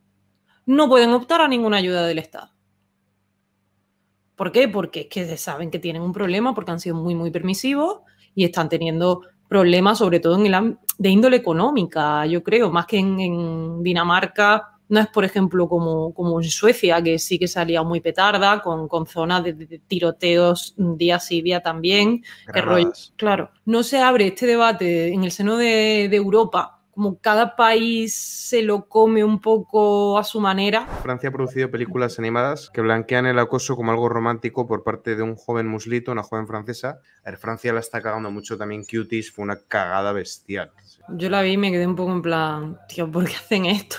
no pueden optar a ninguna ayuda del Estado. ¿Por qué? Porque es que saben que tienen un problema, porque han sido muy, muy permisivos y están teniendo problemas, sobre todo en el de índole económica, yo creo, más que en, Dinamarca. No es, por ejemplo, como, en Suecia, que sí que salía muy petarda, con, zonas de, tiroteos mm, día sí día también. Que claro, no se abre este debate en el seno de Europa como cada país se lo come un poco a su manera. Francia ha producido películas animadas que blanquean el acoso como algo romántico por parte de un joven muslito, una joven francesa. A Francia la está cagando mucho también. Cuties fue una cagada bestial. Yo la vi y me quedé un poco en plan, tío, ¿por qué hacen esto?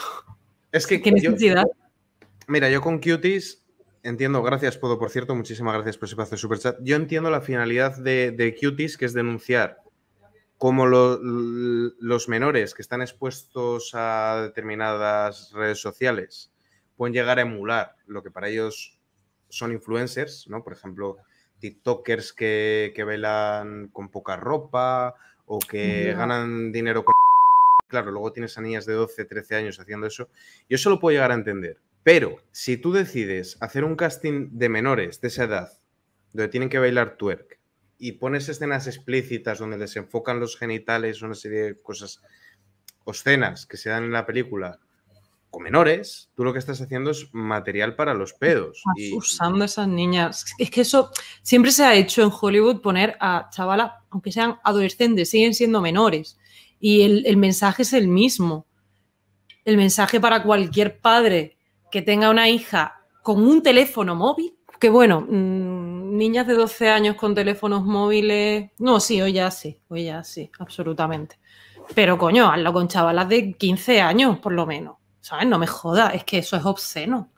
Es que. ¿Qué necesidad? mira, yo con Cuties entiendo, gracias Podo, por cierto, muchísimas gracias por ese espacio de superchat. Yo entiendo la finalidad de, de Cuties, que es denunciar como los menores que están expuestos a determinadas redes sociales pueden llegar a emular lo que para ellos son influencers, ¿no? Por ejemplo, TikTokers que, bailan velan con poca ropa o que ganan dinero con... Claro, luego tienes a niñas de 12, 13 años haciendo eso. Yo eso lo puedo llegar a entender. Pero si tú decides hacer un casting de menores de esa edad, donde tienen que bailar twerk, y pones escenas explícitas donde desenfocan los genitales, una serie de cosas escenas que se dan en la película con menores, tú lo que estás haciendo es material para los pedos. Y... Usando a esas niñas. Es que eso siempre se ha hecho en Hollywood poner a chavalas, aunque sean adolescentes, siguen siendo menores. Y el, mensaje es el mismo. El mensaje para cualquier padre que tenga una hija con un teléfono móvil, que bueno, mm, niñas de 12 años con teléfonos móviles. No, sí, hoy ya sí, hoy ya sí, absolutamente. Pero coño, hazlo con chavalas de 15 años, por lo menos. ¿Sabes? No me jodas, es que eso es obsceno.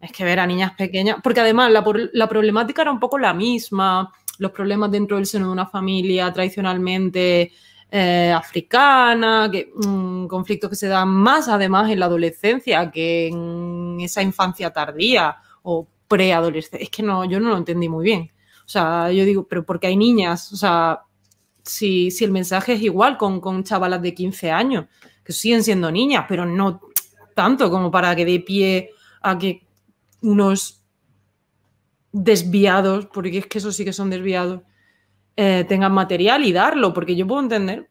Es que ver a niñas pequeñas. Porque además la, problemática era un poco la misma. Los problemas dentro del seno de una familia tradicionalmente eh, africana, que, mm, conflictos que se dan más además en la adolescencia que en esa infancia tardía o preadolescente. Es que no, yo no lo entendí muy bien. O sea, yo digo, pero porque hay niñas, o sea, si, si el mensaje es igual con, con chavalas de 15 años, que siguen siendo niñas, pero no tanto como para que dé pie a que unos desviados, porque es que eso sí que son desviados, eh, tengan material y darlo, porque yo puedo entender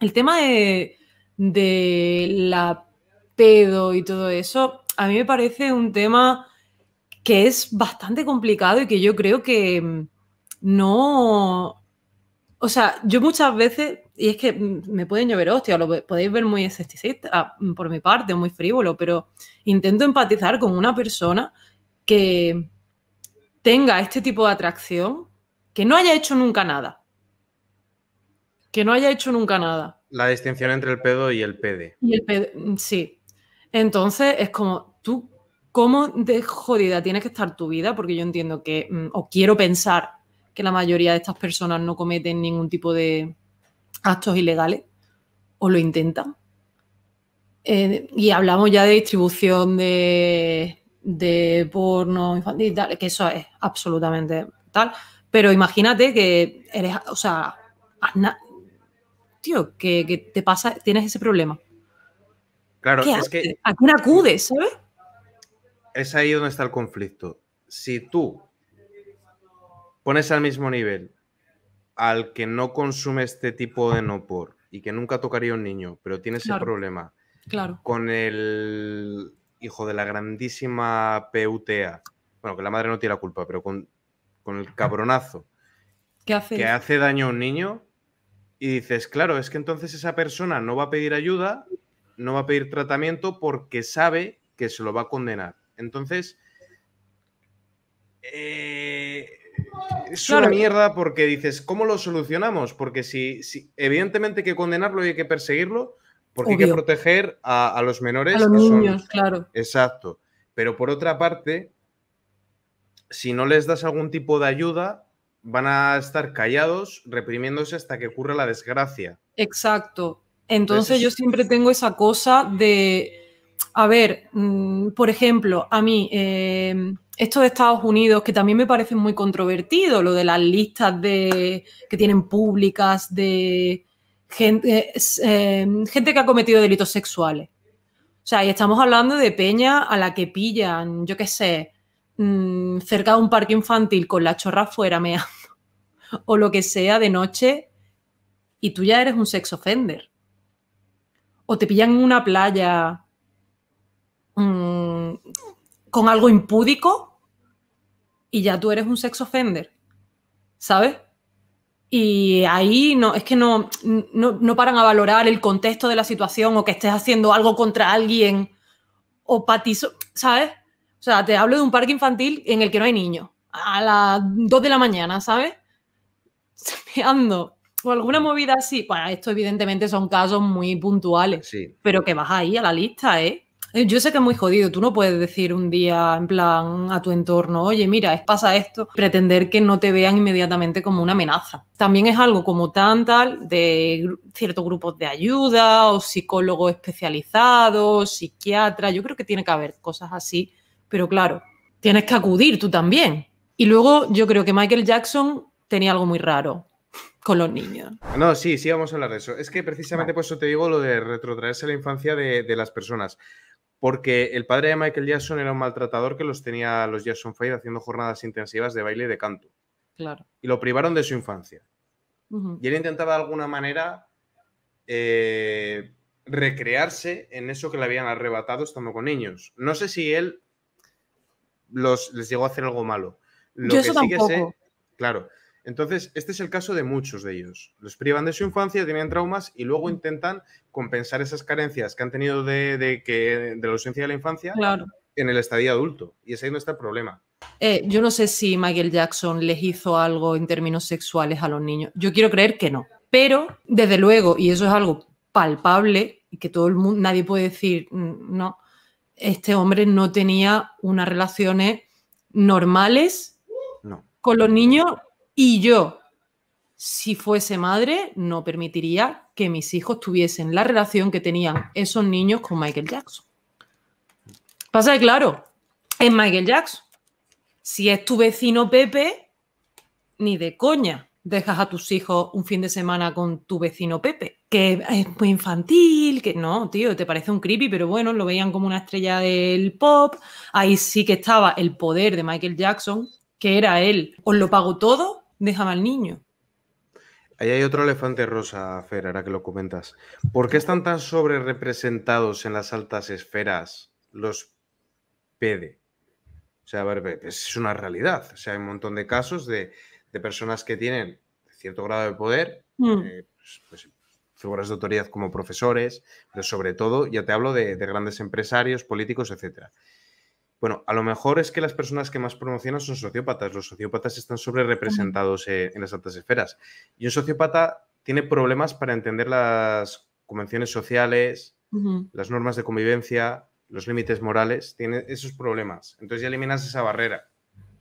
el tema de, de la pedo y todo eso, a mí me parece un tema que es bastante complicado y que yo creo que mm, no... O sea, yo muchas veces, y es que mm, me pueden llover hostia, lo podéis ver muy escepticista ah, mm, por mi parte, muy frívolo, pero intento empatizar con una persona que tenga este tipo de atracción, que no haya hecho nunca nada. Que no haya hecho nunca nada. La distinción entre el pedo y el pede. Y el pede, sí. Entonces es como, tú ¿Cómo de jodida tiene que estar tu vida? Porque yo entiendo que, mm, o quiero pensar que la mayoría de estas personas no cometen ningún tipo de actos ilegales, o lo intentan. Eh, y hablamos ya de distribución de, de porno infantil y tal, que eso es absolutamente tal. Pero imagínate que eres, o sea, tío, que, te pasa, tienes ese problema. Claro, es que. ¿A quién acudes, sabes? es ahí donde está el conflicto. Si tú pones al mismo nivel al que no consume este tipo de no por y que nunca tocaría un niño, pero tiene ese problema claro. con el hijo de la grandísima PUTA, bueno, que la madre no tiene la culpa, pero con, el cabronazo hace? que hace daño a un niño y dices, claro, es que entonces esa persona no va a pedir ayuda, no va a pedir tratamiento porque sabe que se lo va a condenar. Entonces, eh, es una mierda porque dices, ¿cómo lo solucionamos? Porque si, evidentemente hay que condenarlo y hay que perseguirlo, porque hay que proteger a, los menores. A los niños, claro. Exacto. Pero por otra parte, si no les das algún tipo de ayuda, van a estar callados, reprimiéndose hasta que ocurra la desgracia. Exacto. Entonces yo siempre tengo esa cosa de a ver, mm, por ejemplo, a mí, eh, esto de Estados Unidos, que también me parece muy controvertido, lo de las listas de, que tienen públicas de eh, eh, gente, que ha cometido delitos sexuales. O sea, y estamos hablando de peña a la que pillan, yo qué sé, mm, cerca de un parque infantil con la chorra fuera meando o lo que sea de noche y tú ya eres un sex offender. O te pillan en una playa Mm, con algo impúdico y ya tú eres un sex offender, ¿sabes? Y ahí no, es que no, no, paran a valorar el contexto de la situación o que estés haciendo algo contra alguien o patizo, ¿sabes? O sea, te hablo de un parque infantil en el que no hay niños a las 2 de la mañana, ¿sabes? Ando. O alguna movida así. Bueno, pues esto evidentemente son casos muy puntuales. Pero que vas ahí a la lista, ¿eh? Eh, yo sé que es muy jodido, tú no puedes decir un día en plan a tu entorno, oye, mira, es pasa esto, pretender que no te vean inmediatamente como una amenaza. También es algo como tan tal de ciertos grupos de ayuda o psicólogos especializados, psiquiatras, yo creo que tiene que haber cosas así, pero claro, tienes que acudir tú también. Y luego yo creo que Michael Jackson tenía algo muy raro con los niños. No, sí, sí, vamos a hablar de eso. Es que precisamente por eso te digo lo de retrotraerse a la infancia de las personas porque el padre de Michael Jackson era un maltratador que los tenía los Jackson Five haciendo jornadas intensivas de baile y de canto. Claro. Y lo privaron de su infancia. Y él intentaba de alguna manera eh, recrearse en eso que le habían arrebatado estando con niños. No sé si él los, les llegó a hacer algo malo. Lo Yo que eso sí tampoco. Que claro, entonces, este es el caso de muchos de ellos. Los privan de su infancia, tienen traumas y luego intentan compensar esas carencias que han tenido de, de la ausencia de la infancia en el estadio adulto. Y ese ahí no está el problema. Eh, yo no sé si Michael Jackson les hizo algo en términos sexuales a los niños. Yo quiero creer que no. Pero, desde luego, y eso es algo palpable y que todo el mundo, nadie puede decir, mm, no, este hombre no tenía unas relaciones normales con los niños y yo, si fuese madre, no permitiría que mis hijos tuviesen la relación que tenían esos niños con Michael Jackson. Pasa que, claro, es Michael Jackson. Si es tu vecino Pepe, ni de coña dejas a tus hijos un fin de semana con tu vecino Pepe, que es muy infantil, que no, tío, te parece un creepy, pero bueno, lo veían como una estrella del pop. Ahí sí que estaba el poder de Michael Jackson, que era él, os lo pago todo, dejaba al niño. Ahí hay otro elefante rosa, Fer, ahora que lo comentas. ¿Por qué están tan sobre representados en las altas esferas los PD? O sea, a ver, es una realidad. O sea, hay un montón de casos de, personas que tienen cierto grado de poder, mm. eh, pues, pues, figuras de autoridad como profesores, pero sobre todo, ya te hablo de, de grandes empresarios, políticos, etcétera bueno, a lo mejor es que las personas que más promocionan son sociópatas. Los sociópatas están sobre representados eh, en las altas esferas. Y un sociópata tiene problemas para entender las convenciones sociales, las normas de convivencia, los límites morales. Tiene esos problemas. Entonces ya eliminas esa barrera.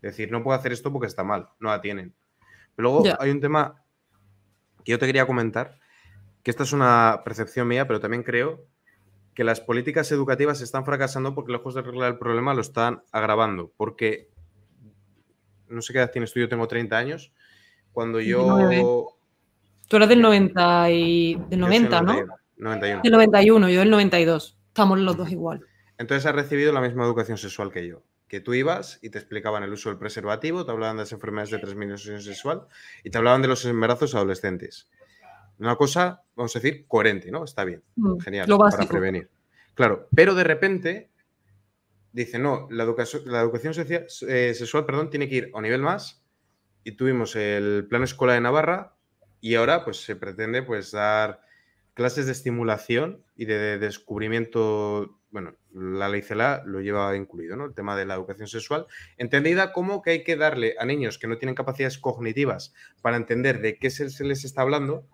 Es decir, no puedo hacer esto porque está mal. No la tienen. luego hay un tema que yo te quería comentar, que esta es una percepción mía, pero también creo que las políticas educativas están fracasando porque lejos de arreglar el problema lo están agravando. Porque, no sé qué edad tienes tú, yo tengo 30 años. Cuando yo... Tú eras del 90, y, del 90 ¿no? 91, 91. Del 91, yo del 92. Estamos los dos igual. Entonces has recibido la misma educación sexual que yo. Que tú ibas y te explicaban el uso del preservativo, te hablaban de las enfermedades de transmisión sexual y te hablaban de los embarazos adolescentes. Una cosa, vamos a decir, coherente, ¿no? Está bien, mm, genial, para prevenir. Claro, pero de repente dice, no, la educación, la educación eh, sexual perdón, tiene que ir a nivel más y tuvimos el plan Escuela de Navarra y ahora pues se pretende pues dar clases de estimulación y de, descubrimiento, bueno, la ley CELA lo lleva incluido, ¿no? El tema de la educación sexual, entendida como que hay que darle a niños que no tienen capacidades cognitivas para entender de qué se les está hablando,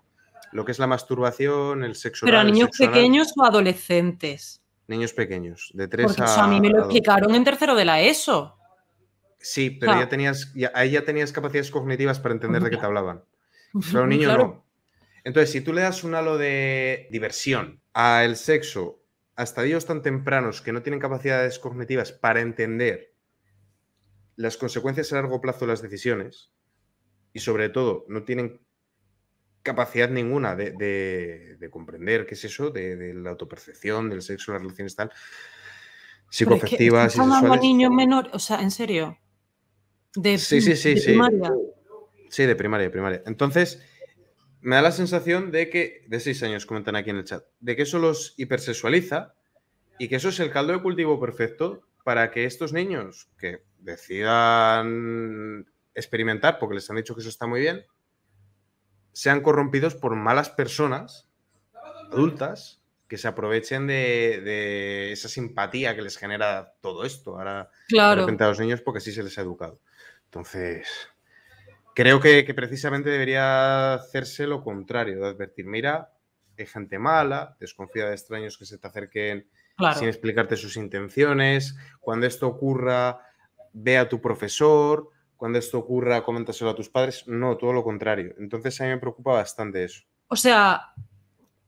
lo que es la masturbación, el sexo. Pero a niños pequeños o adolescentes. Niños pequeños, de tres años. a. a mí me lo explicaron en tercero de la ESO. Sí, pero ya tenías, ahí ya tenías capacidades cognitivas para entender de qué te hablaban. Pero a un niño no. Entonces, si tú le das un halo de diversión al sexo hasta ellos tan tempranos que no tienen capacidades cognitivas para entender las consecuencias a largo plazo de las decisiones y sobre todo no tienen capacidad ninguna de, comprender qué es eso, de, la autopercepción, del sexo, las relaciones tal, psicoafectivas. sexuales es niños menores, o sea, en serio. De, sí, sí, sí, sí. Sí, de primaria, primaria. Entonces, me da la sensación de que, de seis años comentan aquí en el chat, de que eso los hipersexualiza y que eso es el caldo de cultivo perfecto para que estos niños que decidan experimentar porque les han dicho que eso está muy bien, sean corrompidos por malas personas adultas que se aprovechen de, esa simpatía que les genera todo esto ahora claro. a los niños porque así se les ha educado. Entonces, creo que, precisamente debería hacerse lo contrario, de advertir, mira, hay gente mala, desconfía de extraños que se te acerquen sin explicarte sus intenciones, cuando esto ocurra, ve a tu profesor, cuando esto ocurra, coméntaselo a tus padres. No, todo lo contrario. Entonces a mí me preocupa bastante eso. O sea,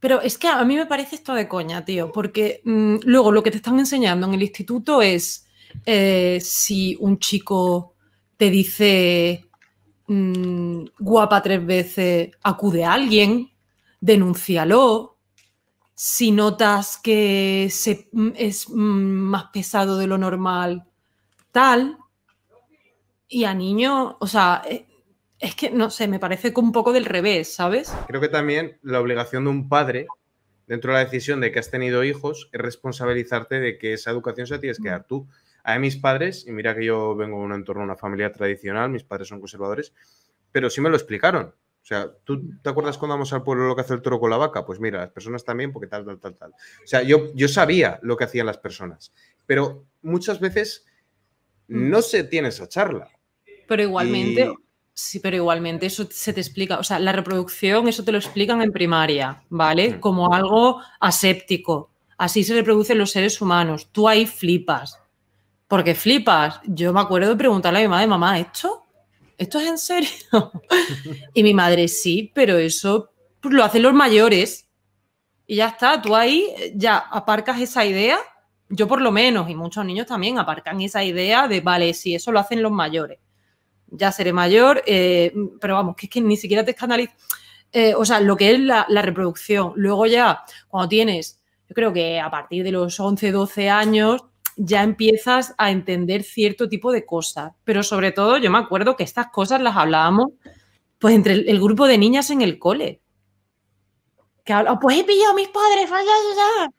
pero es que a mí me parece esto de coña, tío, porque mm, luego lo que te están enseñando en el instituto es eh, si un chico te dice mm, guapa tres veces, acude a alguien, denúncialo. Si notas que mm, es más pesado de lo normal, tal y a niño, o sea, eh, es que no sé, me parece un poco del revés, ¿sabes? Creo que también la obligación de un padre dentro de la decisión de que has tenido hijos es responsabilizarte de que esa educación se la tienes que dar tú. A mis padres, y mira que yo vengo de un entorno, una familia tradicional, mis padres son conservadores, pero sí me lo explicaron. O sea, ¿tú te acuerdas cuando vamos al pueblo lo que hace el toro con la vaca? Pues mira, las personas también, porque tal, tal, tal, tal. O sea, yo, yo sabía lo que hacían las personas, pero muchas veces mm. no se tiene esa charla. Pero igualmente, sí, pero igualmente eso se te explica, o sea, la reproducción, eso te lo explican en primaria, ¿vale? Como algo aséptico. Así se reproducen los seres humanos. Tú ahí flipas. Porque flipas. Yo me acuerdo de preguntarle a mi madre, mamá, ¿esto? ¿Esto es en serio? y mi madre, sí, pero eso lo hacen los mayores. Y ya está, tú ahí eh, ya aparcas esa idea yo por lo menos, y muchos niños también, aparcan esa idea de, vale, si sí, eso lo hacen los mayores ya seré mayor, eh, pero vamos, que es que ni siquiera te escandaliza. Eh, o sea, lo que es la, reproducción. Luego ya, cuando tienes, yo creo que a partir de los 11, 12 años, ya empiezas a entender cierto tipo de cosas. Pero sobre todo, yo me acuerdo que estas cosas las hablábamos pues entre el, grupo de niñas en el cole. Que hablaba, pues he pillado a mis padres, vaya, ya.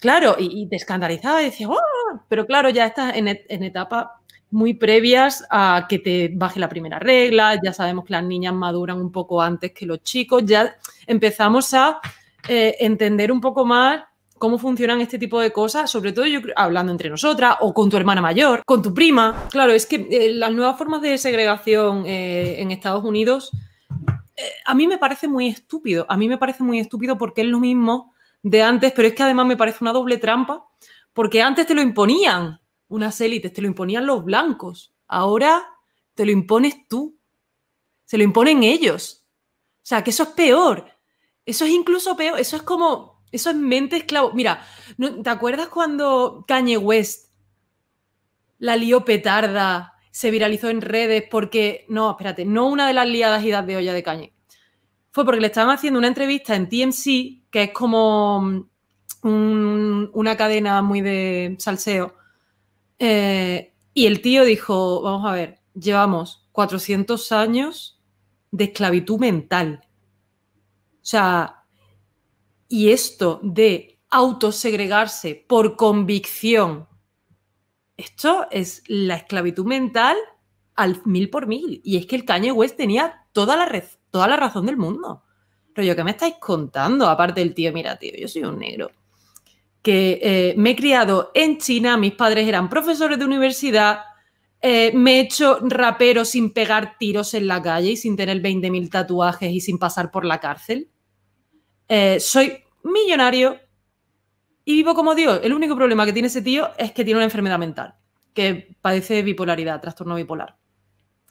Claro, y, te escandalizaba y decías, oh", Pero claro, ya estás en etapa muy previas a que te baje la primera regla, ya sabemos que las niñas maduran un poco antes que los chicos, ya empezamos a eh, entender un poco más cómo funcionan este tipo de cosas, sobre todo yo hablando entre nosotras o con tu hermana mayor, con tu prima. Claro, es que eh, las nuevas formas de segregación eh, en Estados Unidos a mí me parece muy estúpido, a mí me parece muy estúpido porque es lo mismo de antes, pero es que además me parece una doble trampa porque antes te lo imponían unas élites, te lo imponían los blancos, ahora te lo impones tú, se lo imponen ellos. O sea, que eso es peor, eso es incluso peor, eso es como, eso es mente esclavo. Mira, ¿te acuerdas cuando Kanye West la lió petarda, se viralizó en redes porque, no, espérate, no una de las liadas idas de olla de Cañe. fue porque le estaban haciendo una entrevista en TMC, que es como mm, una cadena muy de salseo, eh, y el tío dijo, vamos a ver, llevamos 400 años de esclavitud mental. O sea, y esto de autosegregarse por convicción, esto es la esclavitud mental al mil por mil. Y es que el Kanye West tenía toda la, toda la razón del mundo. Pero yo, ¿qué me estáis contando? Aparte el tío, mira, tío, yo soy un negro que eh, me he criado en China, mis padres eran profesores de universidad, eh, me he hecho rapero sin pegar tiros en la calle y sin tener 20.000 tatuajes y sin pasar por la cárcel. Eh, soy millonario y vivo como Dios. El único problema que tiene ese tío es que tiene una enfermedad mental, que padece bipolaridad, trastorno bipolar.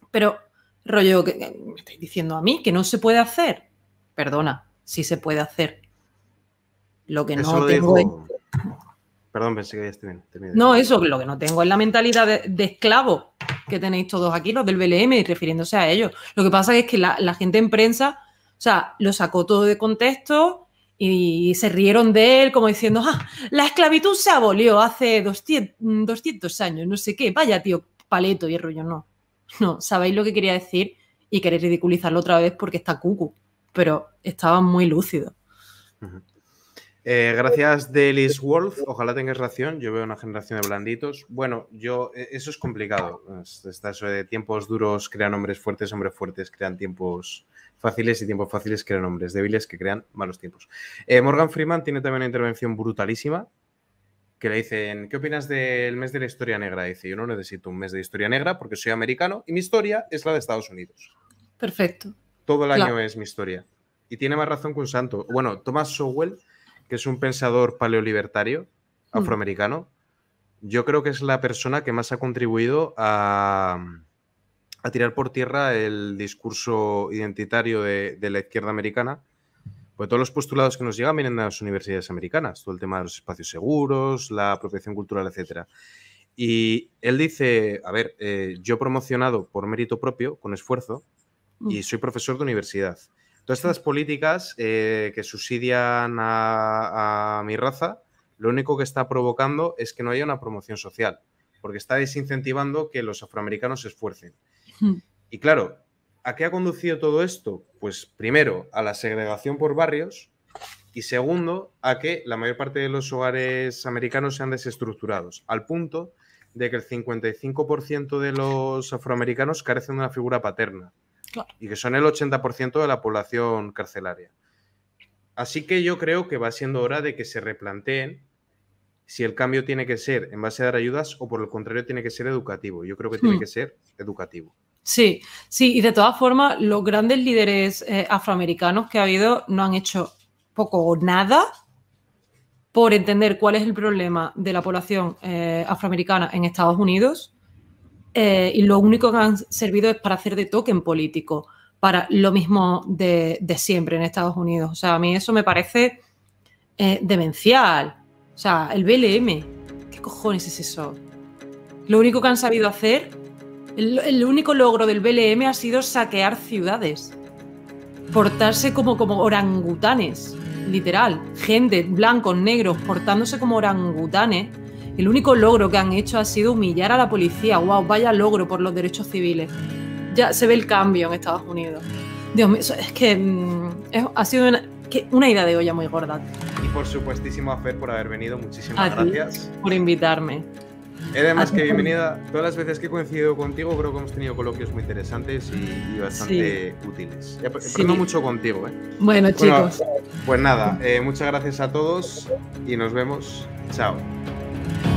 Pero, rollo, que, me estáis diciendo a mí que no se puede hacer. Perdona, sí se puede hacer. Lo que no tengo Perdón, pensé que habías No, eso, lo que no tengo es la mentalidad de, esclavo que tenéis todos aquí, los del BLM, y refiriéndose a ellos. Lo que pasa es que la, gente en prensa, o sea, lo sacó todo de contexto y se rieron de él como diciendo, ah, la esclavitud se abolió hace 200, 200 años, no sé qué, vaya tío, paleto y rollo, no. No, sabéis lo que quería decir y queréis ridiculizarlo otra vez porque está cucu, pero estaba muy lúcido. Eh, pues gracias, Delis Wolf. Ojalá tengas razón. Yo veo una generación de blanditos. Bueno, yo e, eso es complicado. Está eso eh, de tiempos duros crean hombres fuertes, hombres fuertes crean tiempos fáciles y tiempos fáciles crean hombres débiles que crean malos tiempos. Eh, Morgan Freeman tiene también una intervención brutalísima que le dicen, ¿qué opinas del mes de la historia negra? Dice, yo no necesito un mes de historia negra porque soy americano y mi historia es la de Estados Unidos. Perfecto. Todo el año es mi historia. Y tiene más razón que un santo. Bueno, Thomas Sowell que es un pensador paleolibertario mm. afroamericano, yo creo que es la persona que más ha contribuido a, tirar por tierra el discurso identitario de, la izquierda americana. Pues todos los postulados que nos llegan vienen de las universidades americanas, todo el tema de los espacios seguros, la apropiación cultural, etc. Y él dice, a ver, eh, yo he promocionado por mérito propio, con esfuerzo, mm. y soy profesor de universidad. Todas estas políticas eh, que subsidian a, mi raza, lo único que está provocando es que no haya una promoción social, porque está desincentivando que los afroamericanos se esfuercen. Y claro, ¿a qué ha conducido todo esto? Pues primero, a la segregación por barrios y segundo, a que la mayor parte de los hogares americanos sean desestructurados, al punto de que el 55% de los afroamericanos carecen de una figura paterna y que son el 80% de la población carcelaria. Así que yo creo que va siendo hora de que se replanteen si el cambio tiene que ser en base a dar ayudas o por el contrario tiene que ser educativo. Yo creo que tiene hmm. que ser educativo. Sí, sí, y de todas formas, los grandes líderes eh, afroamericanos que ha habido no han hecho poco o nada por entender cuál es el problema de la población eh, afroamericana en Estados Unidos eh, y lo único que han servido es para hacer de token político, para lo mismo de, siempre en Estados Unidos. O sea, a mí eso me parece eh, demencial. O sea, el BLM, ¿qué cojones es eso? Lo único que han sabido hacer, el, único logro del BLM ha sido saquear ciudades, portarse como, como orangutanes, literal, gente, blancos, negros, portándose como orangutanes el único logro que han hecho ha sido humillar a la policía. ¡Wow! Vaya logro por los derechos civiles. Ya se ve el cambio en Estados Unidos. Dios mío, es que mm, ha sido una, que idea de olla muy gorda. Y por supuestísimo a Fed por haber venido. Muchísimas gracias. por invitarme. Además que bienvenida. Todas las veces que he coincidido contigo, creo que hemos tenido coloquios muy interesantes y, bastante útiles. Aprendo sí. mucho contigo, ¿eh? Bueno, chicos. Pues nada, eh, muchas gracias a todos y nos vemos. Chao. Bye.